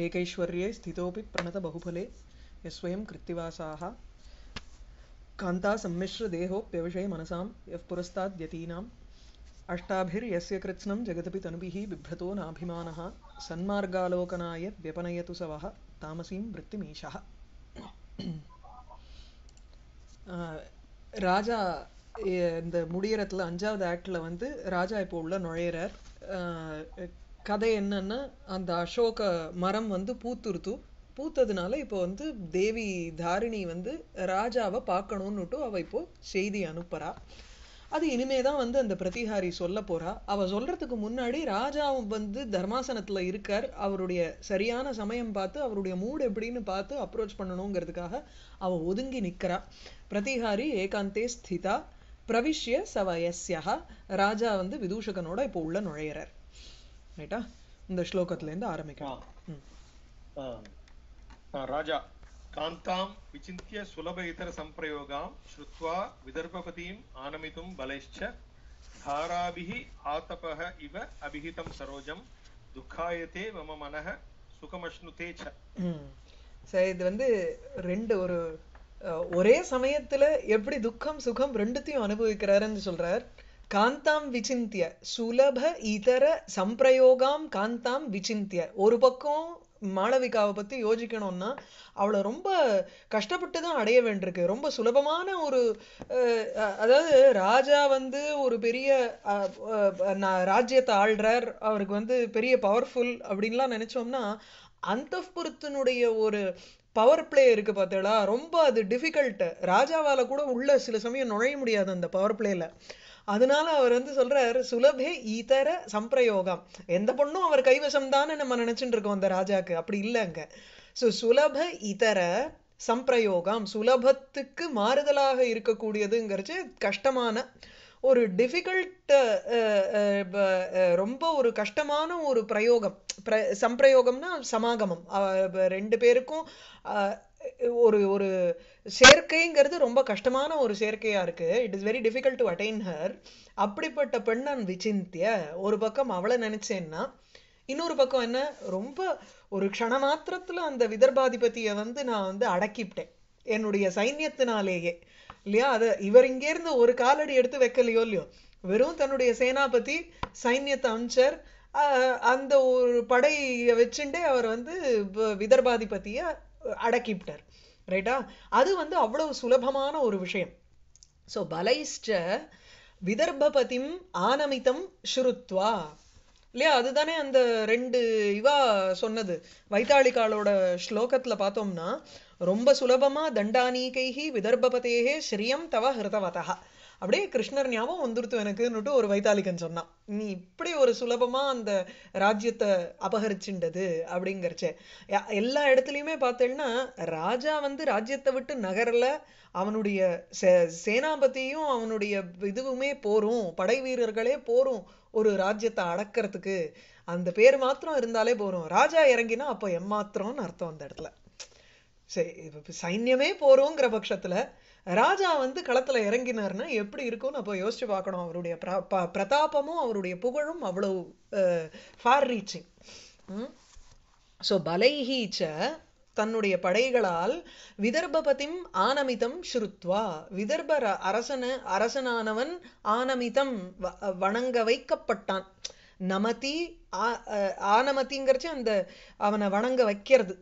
एकैश्वर्ये स्थितोऽपि प्रणतबहुफले यस्वयं कृत्तिवासाः कान्तासम्मिश्रदेहोऽप्यवशे मनसां यः पुरस्ताद्यतीनाम् अष्टाभिर्यस्य कृत्स्नं जगदपि तनुभिः बिभ्रतो नाभिमानः सन्मार्गालोकनाय व्यपनयतु स वः तामसीं वृत्तिमीशः राजा இந்த முடியறத்தில் அஞ்சாவது ஆக்டில் வந்து ராஜா இப்போ உள்ள நுழையிறார் கதை என்னன்னா அந்த அசோக மரம் வந்து பூத்துருத்து பூத்ததுனால இப்போ வந்து தேவி தாரிணி வந்து ராஜாவை பார்க்கணுன்னுட்டு அவள் இப்போ செய்தி அனுப்புறா அது இனிமே தான் வந்து அந்த பிரதிஹாரி சொல்ல போறா அவ சொல்றதுக்கு முன்னாடி ராஜா வந்து தர்மாசனத்துல இருக்கார் அவருடைய சரியான சமயம் பார்த்து அவருடைய மூடு எப்படின்னு பார்த்து அப்ரோச் பண்ணணுங்கிறதுக்காக அவ ஒதுங்கி நிக்கிறா பிரதிஹாரி ஏகாந்தே ஸ்திதா பிரவிஷ்ய சவயஸ்யா ராஜா வந்து விதூஷகனோட இப்போ உள்ள நுழையிறார் ரைட்டா ah? இந்த இருந்து ஆரம்பிக்கலாம் ராஜா காந்தாம் விசிந்திய சுலப இதர சம்பிரயோகாம் ஸ்ருத்வா விதர்பபதியும் ஆனமிதும் பலைஷ்ச தாராபிஹி ஆதபக இவ அபிஹிதம் சரோஜம் துக்காயத்தே மம மனஹ சுகமஷ்ணுதே ச சரி இது வந்து ரெண்டு ஒரு ஒரே சமயத்துல எப்படி துக்கம் சுகம் ரெண்டுத்தையும் அனுபவிக்கிறாருன்னு சொல்றார் காந்தாம் விசிந்திய சுலப இதர சம்பிரயோகாம் காந்தாம் விசிந்திய ஒரு பக்கம் மாளவிகாவை பற்றி யோசிக்கணும்னா அவளை ரொம்ப கஷ்டப்பட்டு தான் அடைய வேண்டியிருக்கு ரொம்ப சுலபமான ஒரு அதாவது ராஜா வந்து ஒரு பெரிய ராஜ்யத்தை ஆள்றார் அவருக்கு வந்து பெரிய பவர்ஃபுல் அப்படின்லாம் நினச்சோம்னா அந்தப்புறத்தினுடைய ஒரு பவர் பிளே இருக்குது பார்த்தீங்களா ரொம்ப அது டிஃபிகல்ட்டு ராஜாவால் கூட உள்ள சில சமயம் நுழைய முடியாது அந்த பவர் பிளேல அதனால அவர் வந்து சொல்றார் சுலபே ஈதர சம்பிரயோகம் எந்த பொண்ணும் அவர் கைவசம் தானே நம்ம நினைச்சுட்டு இருக்கோம் அந்த ராஜாக்கு அப்படி இல்லைங்க ஸோ சுலப இதர சம்பிரயோகம் சுலபத்துக்கு மாறுதலாக இருக்கக்கூடியதுங்கிறது கஷ்டமான ஒரு டிஃபிகல்ட் ரொம்ப ஒரு கஷ்டமான ஒரு பிரயோகம் பிர சம்பிரயோகம்னா சமாகமம் ரெண்டு பேருக்கும் ஒரு ஒரு சேர்க்கைங்கிறது ரொம்ப கஷ்டமான ஒரு சேர்க்கையா இருக்கு it is very difficult to attain her அப்படிப்பட்ட பெண் நான் விசிந்திய ஒரு பக்கம் அவளை நினைச்சேன்னா இன்னொரு பக்கம் என்ன ரொம்ப ஒரு க்ஷண மாத்திரத்துல அந்த விதர்பாதிபதியை வந்து நான் வந்து அடக்கிவிட்டேன் என்னுடைய சைன்யத்தினாலேயே இல்லையா அதை இவர் இங்கேருந்து ஒரு காலடி எடுத்து வைக்கலையோ இல்லையோ வெறும் தன்னுடைய சேனாபதி சைன்யத்தை அமைச்சர் அந்த ஒரு படையை வச்சுட்டே அவர் வந்து விதர்பாதிபதியை அடக்கிவிட்டார் ரைட்டா அது வந்து அவ்வளவு சுலபமான ஒரு விஷயம் ஸோ பலைஷ்ட விதர்பபதிம் ஆனமிதம் ஸ்ருத்வா இல்லையா அதுதானே அந்த ரெண்டு இவா சொன்னது வைத்தாளிகாலோட ஸ்லோகத்தில் பார்த்தோம்னா ரொம்ப சுலபமாக தண்டானீகை விதர்பபதேகே ஸ்ரீயம் தவ ஹிருதவதா அப்படியே கிருஷ்ணர் ஞாபகம் வந்துருத்து எனக்குன்னுட்டு ஒரு வைத்தாலிகன் சொன்னான் நீ இப்படி ஒரு சுலபமா அந்த ராஜ்யத்தை அபகரிச்சுண்டது அப்படிங்கிறச்ச எல்லா இடத்துலையுமே பார்த்தேன்னா ராஜா வந்து ராஜ்யத்தை விட்டு நகரல அவனுடைய சேனாபதியும் அவனுடைய இதுவுமே போரும் படை வீரர்களே போரும் ஒரு ராஜ்யத்தை அடக்கிறதுக்கு அந்த பேர் மாத்திரம் இருந்தாலே போறோம் ராஜா இறங்கினா அப்போ எம்மாத்திரம்னு அர்த்தம் அந்த இடத்துல சரி சைன்யமே போறோங்கிற பட்சத்துல ராஜா வந்து களத்துல இறங்கினார்னா எப்படி இருக்கும்னு அப்போ யோசிச்சு பார்க்கணும் அவருடைய பிரதாபமும் அவருடைய புகழும் அவ்வளவு ஃபார் ரீச்சிங் ஸோ பலைஹீச்ச தன்னுடைய படைகளால் விதர்பபதிம் ஆனமிதம் ஸ்ருத்வா விதர்ப அரசன அரசனானவன் ஆனமிதம் வணங்க வைக்கப்பட்டான் நமதி ஆனமதிங்கிறச்சு அந்த அவனை வணங்க வைக்கிறது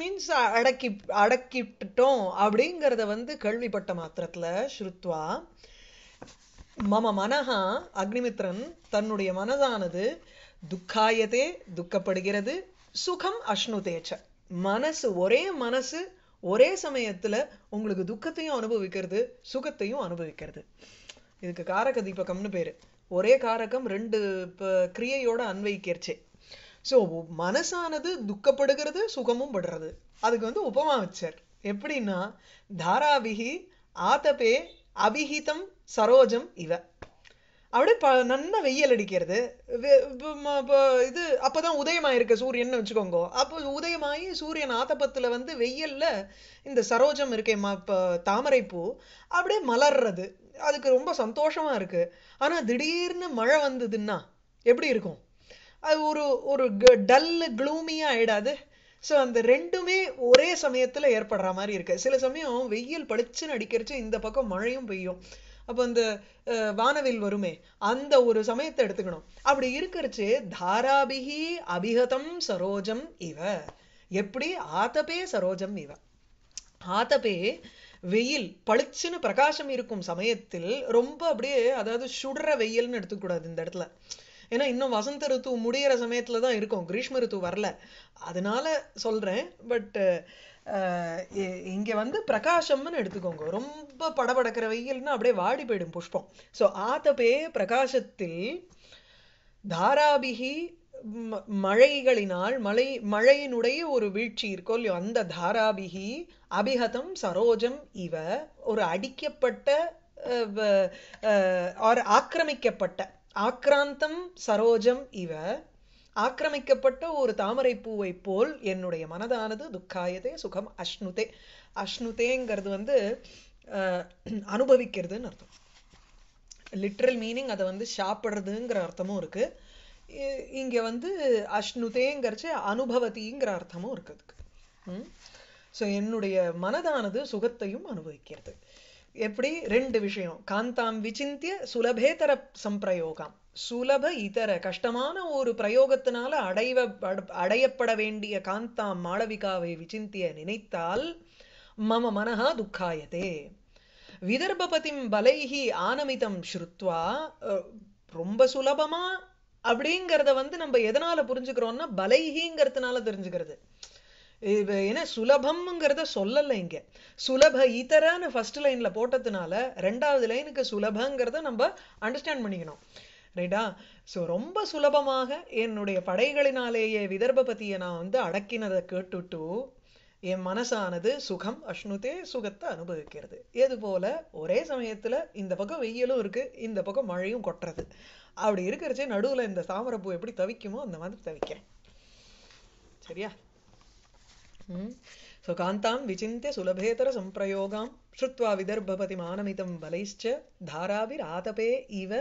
மீன்ஸ் அடக்கி அடக்கிட்டுட்டோம் அப்படிங்கிறத வந்து கேள்விப்பட்ட மாத்திரத்தில் ஸ்ருத்வா மம மனஹா அக்னிமித்ரன் தன்னுடைய மனதானது துக்காயதே துக்கப்படுகிறது சுகம் அஷ்ணு தேச்ச மனசு ஒரே மனசு ஒரே சமயத்துல உங்களுக்கு துக்கத்தையும் அனுபவிக்கிறது சுகத்தையும் அனுபவிக்கிறது இதுக்கு காரக தீபகம்னு பேரு ஒரே காரகம் ரெண்டு கிரியையோட அன்வைக்கிறச்சே ஸோ மனசானது துக்கப்படுகிறது சுகமும் படுறது அதுக்கு வந்து உபமா வச்சர் எப்படின்னா தாராபிகி ஆதபே அபிஹிதம் சரோஜம் இவ அப்படியே ப நல்லா வெயில் அடிக்கிறது இது அப்போதான் உதயமாக இருக்க சூரியன் வச்சுக்கோங்க அப்போ உதயமாயி சூரியன் ஆத்தப்பத்தில் வந்து வெயில்ல இந்த சரோஜம் இருக்கே மா இப்போ தாமரைப்பூ அப்படியே மலர்றது அதுக்கு ரொம்ப சந்தோஷமாக இருக்குது ஆனால் திடீர்னு மழை வந்ததுன்னா எப்படி இருக்கும் ஒரு ஒரு டல்லு க்ளூமியாக ஆயிடாது ஸோ அந்த ரெண்டுமே ஒரே சமயத்தில் ஏற்படுற மாதிரி இருக்கு சில சமயம் வெயில் பளிச்சுன்னு அடிக்கிறச்சு இந்த பக்கம் மழையும் பெய்யும் அப்போ அந்த வானவில் வருமே அந்த ஒரு சமயத்தை எடுத்துக்கணும் அப்படி இருக்கிறச்சு தாராபிகி அபிகதம் சரோஜம் இவ எப்படி ஆத்தபே சரோஜம் இவ ஆத்தபே வெயில் பளிச்சுன்னு பிரகாசம் இருக்கும் சமயத்தில் ரொம்ப அப்படியே அதாவது சுடுற வெயில்னு எடுத்துக்கூடாது இந்த இடத்துல ஏன்னா இன்னும் வசந்த ரித்து முடிகிற சமயத்தில் தான் இருக்கும் கிரீஷ்ம ரித்து வரல அதனால சொல்கிறேன் பட் இங்கே வந்து பிரகாசம்னு எடுத்துக்கோங்க ரொம்ப படபடக்கிற வெயில்னா அப்படியே வாடி போயிடும் புஷ்பம் ஸோ ஆத்தபே பிரகாசத்தில் தாராபிகி மழைகளினால் மழை மழையினுடைய ஒரு வீழ்ச்சி இருக்கோ இல்லையோ அந்த தாராபிகி அபிஹதம் சரோஜம் இவ ஒரு அடிக்கப்பட்ட ஆக்கிரமிக்கப்பட்ட ஆக்ராந்தம் சரோஜம் இவ ஆக்கிரமிக்கப்பட்ட ஒரு தாமரை பூவை போல் என்னுடைய மனதானது துக்காயதே சுகம் அஷ்ணுதே அஷ்ணுதேங்கிறது வந்து அனுபவிக்கிறதுன்னு அர்த்தம் லிட்ரல் மீனிங் அதை வந்து சாப்பிட்றதுங்கிற அர்த்தமும் இருக்கு இங்க வந்து அஷ்ணுதேங்கிறச்சு அனுபவத்திங்கிற அர்த்தமும் இருக்கு அதுக்கு ஸோ என்னுடைய மனதானது சுகத்தையும் அனுபவிக்கிறது எப்படி ரெண்டு விஷயம் காந்தாம் விசிந்திய சுலபேதர சம்பிரயோகம் சுலப இதர கஷ்டமான ஒரு பிரயோகத்தினால அடைவ அடையப்பட வேண்டிய காந்தாம் மாளவிகாவை விசிந்திய நினைத்தால் மம மனஹா துக்காயதே விதர்பபதிம் பலைஹி ஆனமிதம் ஸ்ருத்வா ரொம்ப சுலபமா அப்படிங்கிறத வந்து நம்ம எதனால புரிஞ்சுக்கிறோம்னா பலைஹிங்கிறதுனால தெரிஞ்சுக்கிறது ஏன்னா சுலபம்ங்கிறத சொல்லலை இங்கே சுலப ஈத்தரான்னு ஃபர்ஸ்ட் லைனில் போட்டதுனால ரெண்டாவது லைனுக்கு சுலபங்கிறத நம்ம அண்டர்ஸ்டாண்ட் பண்ணிக்கணும் ரைட்டா ஸோ ரொம்ப சுலபமாக என்னுடைய படைகளினாலேயே பற்றியை நான் வந்து அடக்கினதை கேட்டுட்டு என் மனசானது சுகம் அஷ்ணுதே சுகத்தை அனுபவிக்கிறது எது போல ஒரே சமயத்தில் இந்த பக்கம் வெயிலும் இருக்குது இந்த பக்கம் மழையும் கொட்டுறது அப்படி இருக்கிறச்சே நடுவில் இந்த தாமரைப்பூ எப்படி தவிக்குமோ அந்த மாதிரி தவிக்கிறேன் சரியா स्वकान्तां विचिन्त्य सुलभेतरसम्प्रयोगां श्रुत्वा विदर्भपतिमानमितं बलैश्च धाराभिरातपे इव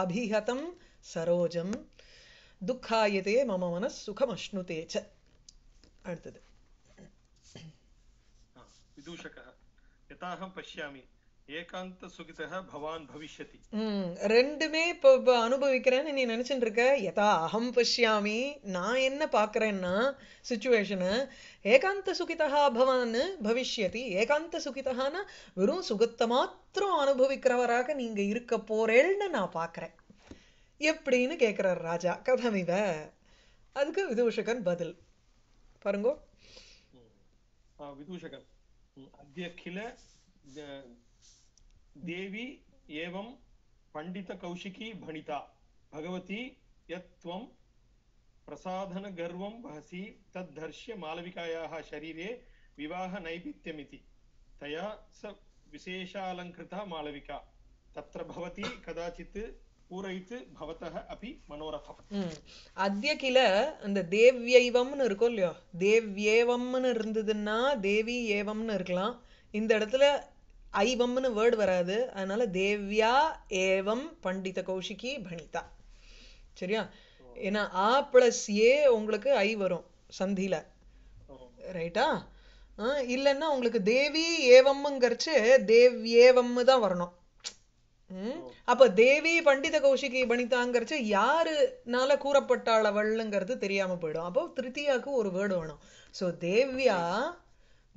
अभिहतं सरोजं दुःखायते मम मनः सुखमश्नुते च विदूषकः पश्यामि ஏகாந்த சுகிதக பவான் பவிஷ்யதி ரெண்டுமே இப்போ அனுபவிக்கிறேன்னு நீ நினைச்சுட்டு இருக்க யதா அகம் பஷ்யாமி நான் என்ன பாக்குறேன்னா சுச்சுவேஷனு ஏகாந்த சுகிதா பவான் பவிஷ்யதி ஏகாந்த சுகிதகான வெறும் சுகத்த மாத்திரம் அனுபவிக்கிறவராக நீங்க இருக்க போறேன்னு நான் பாக்குறேன் எப்படின்னு கேட்கிறார் ராஜா கதமிவ அதுக்கு விதூஷகன் பதில் பாருங்கோ விதூஷகன் அத்தியகில தேவி ஏவம் பண்டித கௌஷிகி பணிதா பகவதி யத்வம் பிரசாதன கர்வம் வகசி தத் தர்ஷ்ய மாலவிகாயாக ஷரீரே விவாக நைபித்தியமிதி தயா ச விசேஷாலங்கிருதா மாலவிகா தத்ர பவதி கதாச்சித் பூரைத்து பவத்தக அபி மனோரதம் அத்திய கில இந்த தேவ்யைவம்னு இருக்கும் இல்லையோ தேவ்யேவம்னு இருந்ததுன்னா தேவி ஏவம்னு இருக்கலாம் இந்த இடத்துல ஐவம்னு வேர்டு வராது அதனால தேவ்யா ஏவம் பண்டித கௌஷிகி பணிதா சரியா ஏன்னா ஆ பிளஸ் ஏ உங்களுக்கு ஐ வரும் சந்தியில ரைட்டா இல்லைன்னா உங்களுக்கு தேவி ஏவம்ங்கிறச்சு தேவ் ஏவம் தான் வரணும் அப்ப தேவி பண்டித கௌஷிகி பணிதாங்கிறச்சு யாருனால அவள்ங்கிறது தெரியாம போயிடும் அப்போ திருத்தியாவுக்கு ஒரு வேர்டு வேணும் சோ தேவ்யா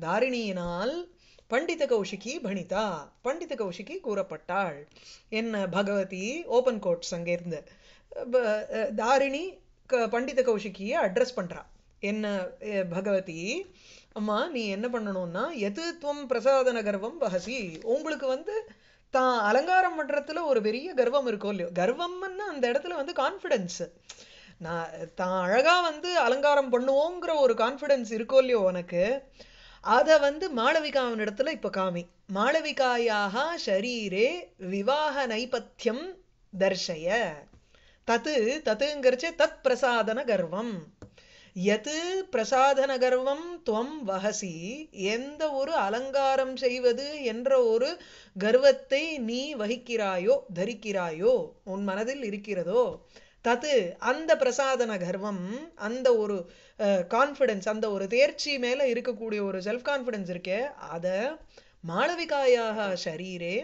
தாரிணியினால் பண்டித கௌஷிகி பணிதா பண்டித கௌஷிகி கூறப்பட்டாள் என்ன பகவதி ஓபன் கோட்ஸ் அங்கேருந்து தாரிணி க பண்டித கௌஷிகியை அட்ரஸ் பண்ணுறா என்ன பகவதி அம்மா நீ என்ன பண்ணணும்னா எது துவம் பிரசாதன கர்வம் பகசி உங்களுக்கு வந்து தான் அலங்காரம் பண்ணுறதுல ஒரு பெரிய கர்வம் இருக்கும் இல்லையோ கர்வம்னு அந்த இடத்துல வந்து கான்ஃபிடென்ஸு நான் தான் அழகாக வந்து அலங்காரம் பண்ணுவோங்கிற ஒரு கான்ஃபிடென்ஸ் இருக்கோ இல்லையோ உனக்கு அதை வந்து இடத்துல இப்போ காமி மாளவிகாயாக ஷரீரே விவாக நைபத்தியம் தர்ஷய தத்து தத்துங்கிறச்சே தத் பிரசாதன கர்வம் எது பிரசாதன கர்வம் துவம் வகசி எந்த ஒரு அலங்காரம் செய்வது என்ற ஒரு கர்வத்தை நீ வகிக்கிறாயோ தரிக்கிறாயோ உன் மனதில் இருக்கிறதோ தது அந்த பிரசாதன கர்வம் அந்த ஒரு கான்ஃபிடென்ஸ் அந்த ஒரு தேர்ச்சி மேலே இருக்கக்கூடிய ஒரு செல்ஃப் கான்ஃபிடென்ஸ் இருக்கே அதை மாளவிகாயாக ஷரீரே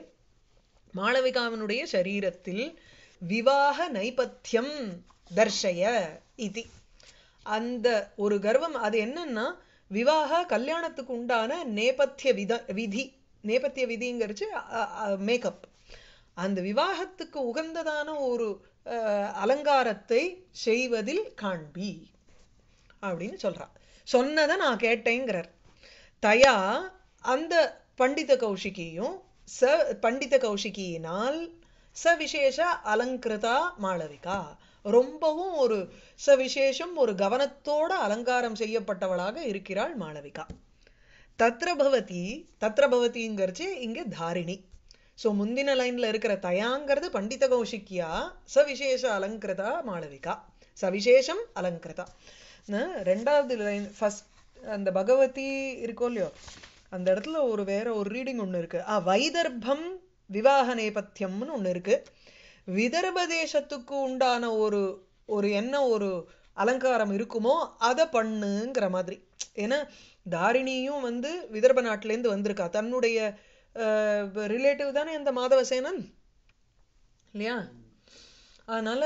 மாளவிகாவினுடைய சரீரத்தில் விவாக நைபத்தியம் தர்ஷய இது அந்த ஒரு கர்வம் அது என்னன்னா விவாக கல்யாணத்துக்கு உண்டான நேபத்திய வித விதி நேபத்திய விதிங்கிறச்சு மேக்கப் அந்த விவாகத்துக்கு உகந்ததான ஒரு அலங்காரத்தை செய்வதில் காண்பி அப்படின்னு சொல்றா சொன்னதை நான் கேட்டேங்கிறார் தயா அந்த பண்டித கௌஷிகியும் ச பண்டித கௌஷிகியினால் விசேஷ அலங்கிருதா மாளவிகா ரொம்பவும் ஒரு சவிசேஷம் ஒரு கவனத்தோட அலங்காரம் செய்யப்பட்டவளாக இருக்கிறாள் மாளவிகா தத்ரபவதி தத்ரபவதிங்கிறச்சு இங்கே தாரிணி ஸோ முந்தின லைன்ல இருக்கிற தயாங்கிறது பண்டித கௌஷிக்கியா சவிசேஷ அலங்கிருதா மாளவிகா சவிசேஷம் அலங்கிருதா ரெண்டாவது லைன் ஃபஸ்ட் அந்த பகவதி இருக்கோ இல்லையோ அந்த இடத்துல ஒரு வேற ஒரு ரீடிங் ஒன்று இருக்கு ஆ வைதர்பம் விவாக நேபத்தியம்னு ஒன்று இருக்கு விதர்ப தேசத்துக்கு உண்டான ஒரு ஒரு என்ன ஒரு அலங்காரம் இருக்குமோ அதை பண்ணுங்கிற மாதிரி ஏன்னா தாரிணியும் வந்து விதர்ப நாட்டிலேருந்து வந்திருக்கா தன்னுடைய ரிலேட்டிவ் தானே இந்த மாதவசேனன் இல்லையா அதனால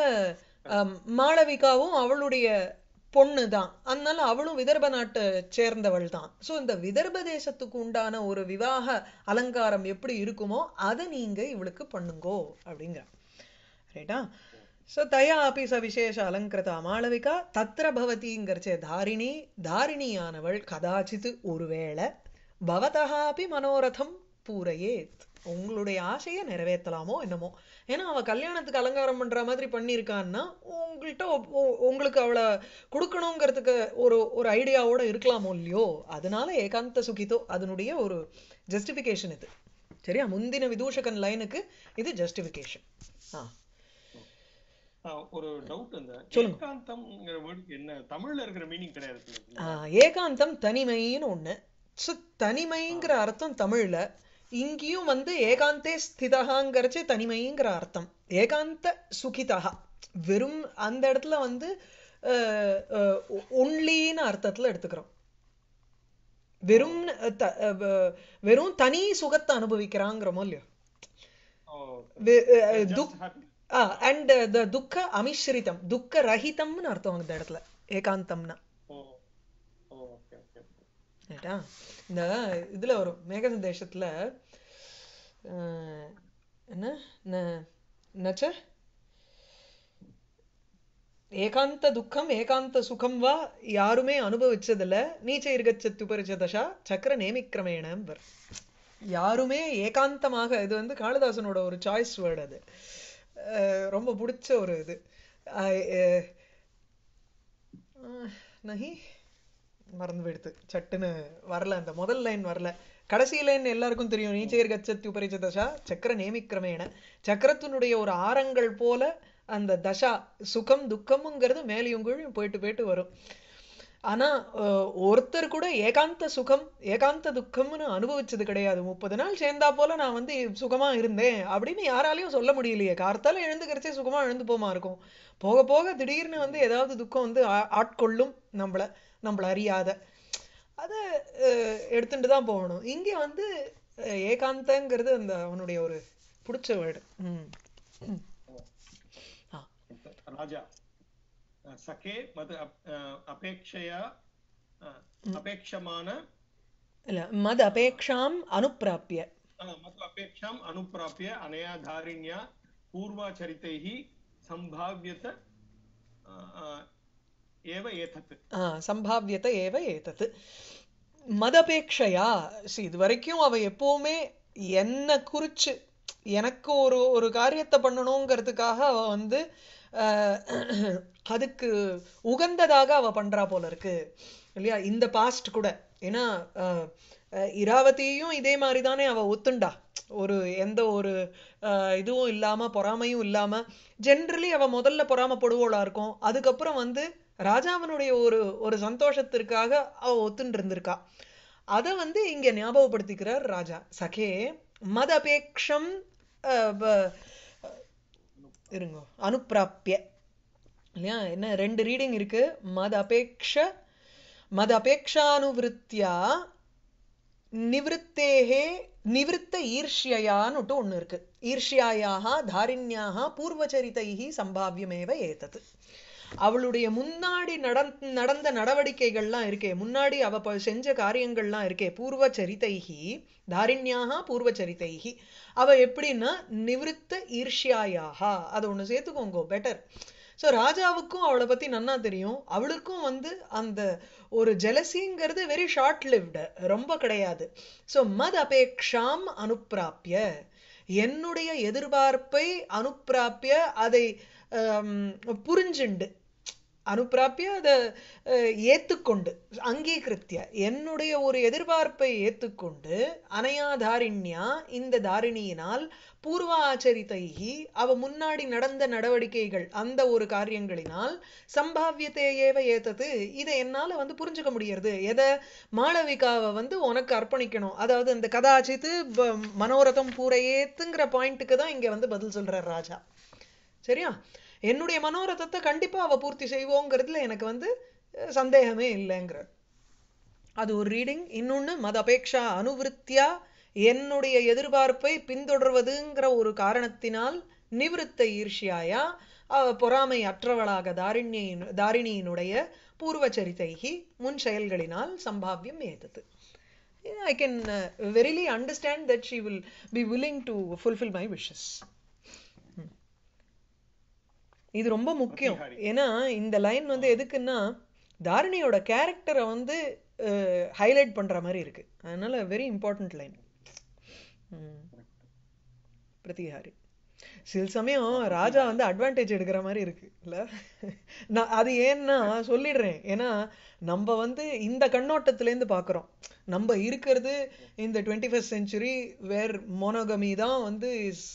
மாளவிகாவும் அவளுடைய பொண்ணு தான் அதனால அவளும் விதர்ப நாட்டை சேர்ந்தவள் தான் ஸோ இந்த விதர்ப தேசத்துக்கு உண்டான ஒரு விவாக அலங்காரம் எப்படி இருக்குமோ அதை நீங்க இவளுக்கு பண்ணுங்கோ அப்படிங்கிற ரைட்டா ஸோ தயா அப்படி சவிசேஷ அலங்கிருதா மாளவிகா தத்திர பவதிங்கிறச்ச தாரிணி தாரிணியானவள் கதாச்சித்து ஒருவேளை பவதா அப்படி மனோரதம் பூரையே உங்களுடைய ஆசையை நிறைவேற்றலாமோ என்னமோ ஏன்னா அவள் கல்யாணத்துக்கு அலங்காரம் பண்ணுற மாதிரி பண்ணியிருக்கான்னா உங்கள்கிட்ட உங்களுக்கு அவளை கொடுக்கணுங்கிறதுக்கு ஒரு ஒரு ஐடியாவோடு இருக்கலாமோ இல்லையோ அதனால ஏகாந்த சுகிதோ அதனுடைய ஒரு ஜஸ்டிஃபிகேஷன் இது சரியா முந்தின விதூஷகன் லைனுக்கு இது ஜஸ்டிஃபிகேஷன் ஆ ஒரு டவுட் என்ன தமிழ்ல இருக்கிற மீனிங் கிடையாது ஏகாந்தம் தனிமைன்னு ஒண்ணு தனிமைங்கிற அர்த்தம் தமிழ்ல இங்கேயும் வந்து ஏகாந்தே ஸ்திதகாங்கிறச்சு தனிமைங்கிற அர்த்தம் ஏகாந்த சுகிதா வெறும் அந்த இடத்துல வந்து ஒன்லின்னு அர்த்தத்தில் எடுத்துக்கிறோம் வெறும் வெறும் தனி சுகத்தை அனுபவிக்கிறாங்கிறோமோ இல்லையோ அண்ட் துக்க அமிஸ்ரிதம் துக்க ரஹிதம்னு அர்த்தம் அந்த இடத்துல ஏகாந்தம்னா ரைட்டா இந்த இதில் வரும் மேகசந்தேஷத்தில் என்ன நச்ச ஏகாந்த துக்கம் ஏகாந்த சுகம் வா யாருமே அனுபவிச்சதில்ல நீச்ச இருகச்சத்து தசா சக்கர நேமிக்கிரமேணம் வரும் யாருமே ஏகாந்தமாக இது வந்து காளிதாசனோட ஒரு சாய்ஸ் வேர்டு அது ரொம்ப பிடிச்ச ஒரு இது நஹி மறந்து போயிடுத்து சட்டுன்னு வரல அந்த முதல் லைன் வரல கடைசி லைன் எல்லாருக்கும் தெரியும் நீச்சையர் கச்சத்தி உபரிச்ச தசா சக்கர நேமிக்கிரமேன சக்கரத்தினுடைய ஒரு ஆரங்கள் போல அந்த தசா சுகம் துக்கமுங்கிறது மேலையும் கீழும் போயிட்டு போயிட்டு வரும் ஆனா ஒருத்தர் கூட ஏகாந்த சுகம் ஏகாந்த துக்கம்னு அனுபவிச்சது கிடையாது முப்பது நாள் சேர்ந்தா போல நான் வந்து சுகமா இருந்தேன் அப்படின்னு யாராலையும் சொல்ல முடியலையே கார்த்தால கிடைச்சே சுகமா எழுந்து போமா இருக்கும் போக போக திடீர்னு வந்து ஏதாவது துக்கம் வந்து ஆட்கொள்ளும் நம்மளை நம்மள அறியாத அதை எடுத்துட்டு தான் போகணும் இங்கே வந்து ஏகாந்தங்கிறது அந்த அவனுடைய ஒரு பிடிச்ச வேர்டு ராஜா சகே மது அபேட்சையா அபேட்சமான இல்ல மது அபேட்சாம் அனுப்பிராப்பிய மது அபேட்சாம் அனுப்பிராப்பிய அனையா தாரிண்யா பூர்வாச்சரித்தைஹி சம்பாவியத एव சம்பாவியத்தை ஏவ ஏதத்து மதபேட்சையா இது வரைக்கும் அவள் எப்போவுமே என்னை குறிச்சு எனக்கு ஒரு ஒரு காரியத்தை பண்ணணுங்கிறதுக்காக அவள் வந்து அதுக்கு உகந்ததாக அவள் பண்றா போல இருக்கு இல்லையா இந்த பாஸ்ட் கூட ஏன்னா இராவதியையும் இதே மாதிரி தானே அவள் ஒத்துண்டா ஒரு எந்த ஒரு இதுவும் இல்லாம பொறாமையும் இல்லாம ஜென்ரலி அவள் முதல்ல பொறாமப்படுவோளாக இருக்கும் அதுக்கப்புறம் வந்து ராஜாவனுடைய ஒரு ஒரு சந்தோஷத்திற்காக அவ ஒத்துன்னு இருந்திருக்கா அதை வந்து இங்க ஞாபகப்படுத்திக்கிறார் ராஜா சகே மதபேக்ஷம் இருங்க அனுப்பிராப்பிய இல்லையா என்ன ரெண்டு ரீடிங் இருக்கு மத அபேக்ஷ மத அபேக்ஷானுவிருத்தியா நிவத்தேகே நிவத்த ஈர்ஷ்யான்னு விட்டு ஒன்று இருக்கு ஈர்ஷியாயாக தாரிண்யாக பூர்வச்சரித்தை சம்பாவியமேவ ஏத்தது அவளுடைய முன்னாடி நட நடந்த நடவடிக்கைகள்லாம் இருக்கே முன்னாடி அவ செஞ்ச காரியங்கள்லாம் இருக்கே பூர்வ சரித்தைகி தாரிண்யாக பூர்வ சரித்தைகி அவ எப்படின்னா நிவிருத்த ஈர்ஷியாயாக அதை ஒன்று சேர்த்துக்கோங்கோ பெட்டர் ஸோ ராஜாவுக்கும் அவளை பற்றி நன்னா தெரியும் அவளுக்கும் வந்து அந்த ஒரு ஜெலசிங்கிறது வெரி ஷார்ட் லிவ்டு ரொம்ப கிடையாது ஸோ மத் அபேக்ஷாம் அனுப்பிராப்பிய என்னுடைய எதிர்பார்ப்பை அனுப்பிராப்பிய அதை புரிஞ்சுண்டு அனுப்பிராப்பிய அதை ஏற்றுக்கொண்டு அங்கீகிருத்திய என்னுடைய ஒரு எதிர்பார்ப்பை ஏற்றுக்கொண்டு அனையா தாரிண்யா இந்த தாரிணியினால் பூர்வா ஆச்சரித்தைகி அவ முன்னாடி நடந்த நடவடிக்கைகள் அந்த ஒரு காரியங்களினால் சம்பாவியத்தையேவ ஏத்தது இதை என்னால் வந்து புரிஞ்சுக்க முடியறது எதை மாளவிகாவை வந்து உனக்கு அர்ப்பணிக்கணும் அதாவது இந்த கதாச்சித்து மனோரதம் பூரையேத்துங்கிற பாயிண்ட்டுக்கு தான் இங்கே வந்து பதில் சொல்கிறார் ராஜா சரியா என்னுடைய மனோரதத்தை கண்டிப்பாக அவள் பூர்த்தி செய்வோங்கிறதுல எனக்கு வந்து சந்தேகமே இல்லைங்கிறார் அது ஒரு ரீடிங் இன்னொன்று மத அபேக்ஷா அனுவிருத்தியா என்னுடைய எதிர்பார்ப்பை பின்தொடர்வதுங்கிற ஒரு காரணத்தினால் நிவிருத்த ஈர்ஷியாயா பொறாமை அற்றவளாக தாரிணியின் தாரிணியினுடைய பூர்வ சரித்தைகி முன் செயல்களினால் சம்பாவியம் ஏதது I can verily understand that she will be willing to fulfil my wishes இது ரொம்ப முக்கியம் ஏன்னா இந்த லைன் வந்து எதுக்குன்னா தாரிணியோட கேரக்டரை வந்து ஹைலைட் பண்ற மாதிரி இருக்கு அதனால வெரி இம்பார்ட்டன்ட் லைன் பிரதிஹாரி சில சமயம் ராஜா வந்து அட்வான்டேஜ் எடுக்கிற மாதிரி இருக்கு இல்ல நான் அது ஏன்னா சொல்லிடுறேன் ஏன்னா நம்ம வந்து இந்த இருந்து பார்க்குறோம் நம்ம இருக்கிறது இந்த twenty first century where monogamy தான் வந்து இஸ்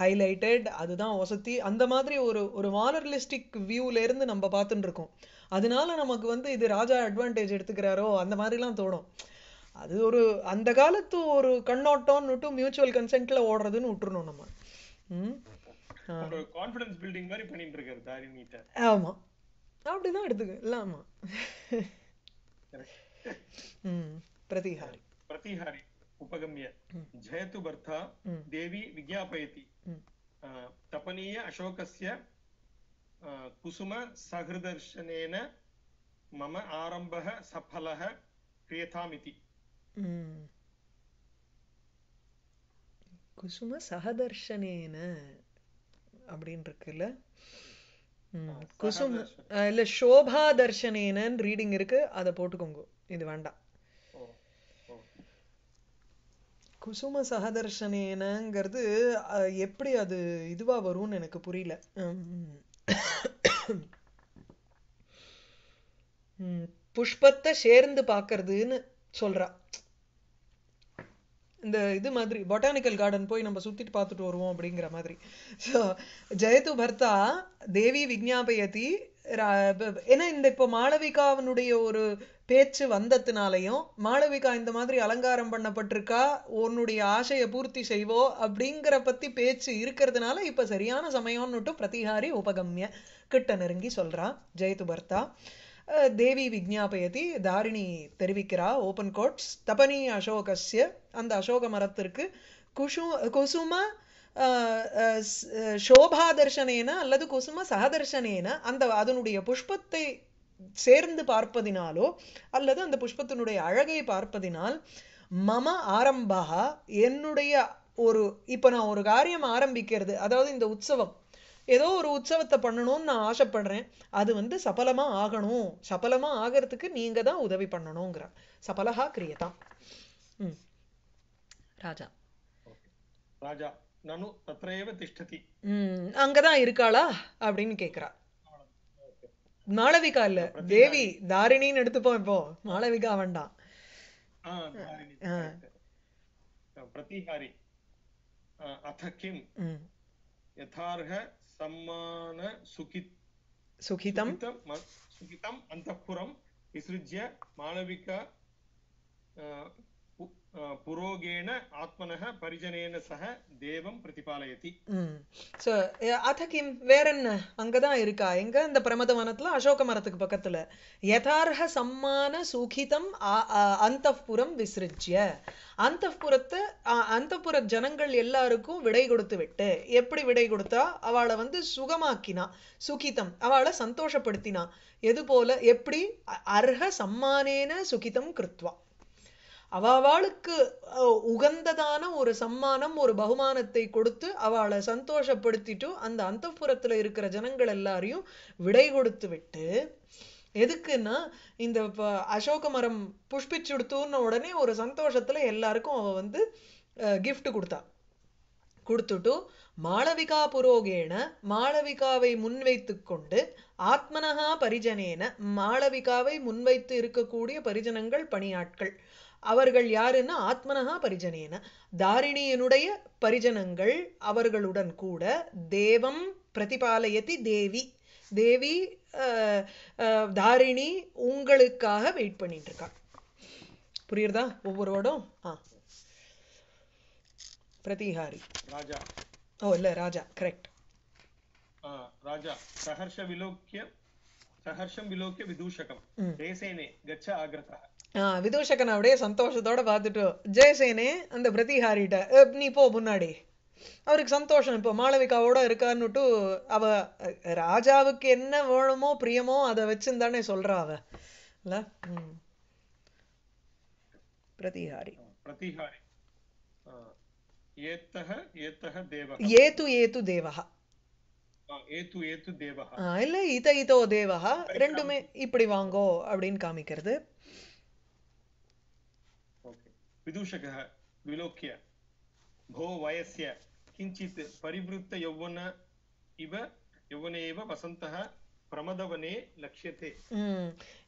ஹைலைட்டட் uh, அதுதான் வசதி அந்த மாதிரி ஒரு ஒரு வியூல வியூலேருந்து நம்ம பார்த்துட்டு இருக்கோம் அதனால நமக்கு வந்து இது ராஜா அட்வான்டேஜ் எடுத்துக்கிறாரோ அந்த மாதிரிலாம் தோணும் அது ஒரு அந்த காலத்து ஒரு கண்ணோட்டம்னுட்டு மியூச்சுவல் கன்சென்ட்ல ஓடுறதுன்னு விட்டுருணும் நம்ம கான்ஃபிடன்ஸ் பில்டிங் மாதிரி பண்ணிட்டு இருக்காரு தாரிணிட்ட ஆமா அப்படிதான் எடுத்துக்க இல்ல ஆமா ம் பிரதிஹாரி பிரதிஹாரி उपगम्य जयतु भर्ता देवी विज्ञापयति तपनीय अशोकस्य कुसुमसहृदर्शनेन मम आरम्भः सफलः क्रियतामिति குசும சகதர்ஷனேன அப்படின்னு இருக்குல்ல குசும இல்ல சோபா தர்ஷனேனன்னு ரீடிங் இருக்கு அதை போட்டுக்கோங்க இது வேண்டாம் குசும சகதர்ஷனேனங்கிறது எப்படி அது இதுவா வரும்னு எனக்கு புரியல புஷ்பத்தை சேர்ந்து பாக்குறதுன்னு சொல்றா இந்த இது மாதிரி பொட்டானிக்கல் கார்டன் போய் நம்ம சுத்திட்டு பார்த்துட்டு வருவோம் அப்படிங்கிற மாதிரி ஸோ ஜெயத்து பர்த்தா தேவி விக்ஞாபயதி ஏன்னா இந்த இப்போ மாளவிகாவினுடைய ஒரு பேச்சு வந்ததுனாலையும் மாளவிகா இந்த மாதிரி அலங்காரம் பண்ணப்பட்டிருக்கா உன்னுடைய ஆசையை பூர்த்தி செய்வோ அப்படிங்கிற பத்தி பேச்சு இருக்கிறதுனால இப்போ சரியான சமயம்னுட்டு பிரதிகாரி உபகம்ய கிட்ட நெருங்கி சொல்றான் ஜெயது பர்த்தா தேவி விஜாபயதி தாரிணி தெரிவிக்கிறா ஓபன் கோட்ஸ் தபனி அசோகஸ்ய அந்த அசோக மரத்திற்கு குஷு குசும சோபாதர்ஷனேன அல்லது குசும சகதர்ஷனேன அந்த அதனுடைய புஷ்பத்தை சேர்ந்து பார்ப்பதினாலோ அல்லது அந்த புஷ்பத்தினுடைய அழகை பார்ப்பதினால் மம ஆரம்பா என்னுடைய ஒரு இப்போ நான் ஒரு காரியம் ஆரம்பிக்கிறது அதாவது இந்த உற்சவம் ஏதோ ஒரு உற்சவத்தை பண்ணணும்னு நான் ஆசைப்படுறேன் அது வந்து சபலமாக ஆகணும் சபலமாக ஆகிறதுக்கு நீங்கள் தான் உதவி பண்ணணுங்கிற சபலகா கிரியதாம் ம் ராஜா ராஜா நனு தத்ரேவ திஷ்டதி ம் அங்கதான் இருக்காளா அப்படின்னு கேக்குறா மாளவிகா இல்ல தேவி தாரிணின்னு எடுத்துப்போம் இப்போ மாளவிகா வேண்டாம் பிரதிஹாரி அத கிம் யதார்க सम्मान सुखित सुखितं सुखितम् अन्तःपुरं विसृज्य मानविक पुरोगेण आत्मनः परिजनेन सह தேவம் பிரதிபாலயதி சோ அத கிம் வேற என்ன அங்கதான் இருக்கா எங்க இந்த பிரமத வனத்தில் அசோக மரத்துக்கு பக்கத்துல யதார்ஹ சம்மான சுகிதம் அந்தப்புறம் விசிறிச்சிய அந்தப்புறத்தை அந்தப்புற ஜனங்கள் எல்லாருக்கும் விடை கொடுத்து விட்டு எப்படி விடை கொடுத்தா அவளை வந்து சுகமாக்கினா சுகிதம் அவளை சந்தோஷப்படுத்தினா எது போல எப்படி அர்ஹ சம்மானேன சுகிதம் கிருத்வா அவளுக்கு உகந்ததான ஒரு சம்மானம் ஒரு பகுமானத்தை கொடுத்து அவளை சந்தோஷப்படுத்திட்டு அந்த அந்த இருக்கிற ஜனங்கள் எல்லாரையும் விடை கொடுத்து விட்டு எதுக்குன்னா இந்த அசோக மரம் புஷ்பிச்சுடுத்துன உடனே ஒரு சந்தோஷத்துல எல்லாருக்கும் அவ வந்து கிஃப்ட் கொடுத்தா கொடுத்துட்டு மாளவிகா புரோகேண மாளவிகாவை முன்வைத்து கொண்டு ஆத்மனகா பரிஜனேன மாளவிகாவை முன்வைத்து இருக்கக்கூடிய பரிஜனங்கள் பணியாட்கள் அவர்கள் யாருன்னா ஆத்மனஹா பரிஜனேன தாரிணியனுடைய பரிஜனங்கள் அவர்களுடன் கூட தேவம் பிரதிபாலயத்தி தேவி தேவி தாரிணி உங்களுக்காக வெயிட் பண்ணிட்டு இருக்கா புரியுறதா ஒவ்வொருவரும் ஆ பிரதிஹாரி ராஜா ஓ இல்ல ராஜா கரெக்ட் ராஜா சஹர்ஷ விலோக்கிய சஹர்ஷம் விலோக்கிய விதூஷகம் தேசேனே கச்ச ஆகிரதா விதூஷகன் அப்படியே சந்தோஷத்தோட பார்த்துட்டு ஜெயசேனே அந்த பிரதிஹாரிட்ட நீ போ முன்னாடி அவருக்கு சந்தோஷம் இப்போ மாளவிகாவோட இருக்கான்னுட்டு அவ ராஜாவுக்கு என்ன வேணுமோ பிரியமோ அதை வச்சுன்னு சொல்றா அவ இல்ல பிரதிஹாரி பிரதிஹாரி ஏத்து ஏத்து தேவஹா இல்ல இத இதோ தேவகா ரெண்டுமே இப்படி வாங்கோ அப்படின்னு காமிக்கிறது विदूषकः விலோக்கிய போ வயசிய கிஞ்சித் परिवृत्तयौवन इव இவ யௌவனேவ वसन्तः பிரமதவனே லக்ஷியத்தே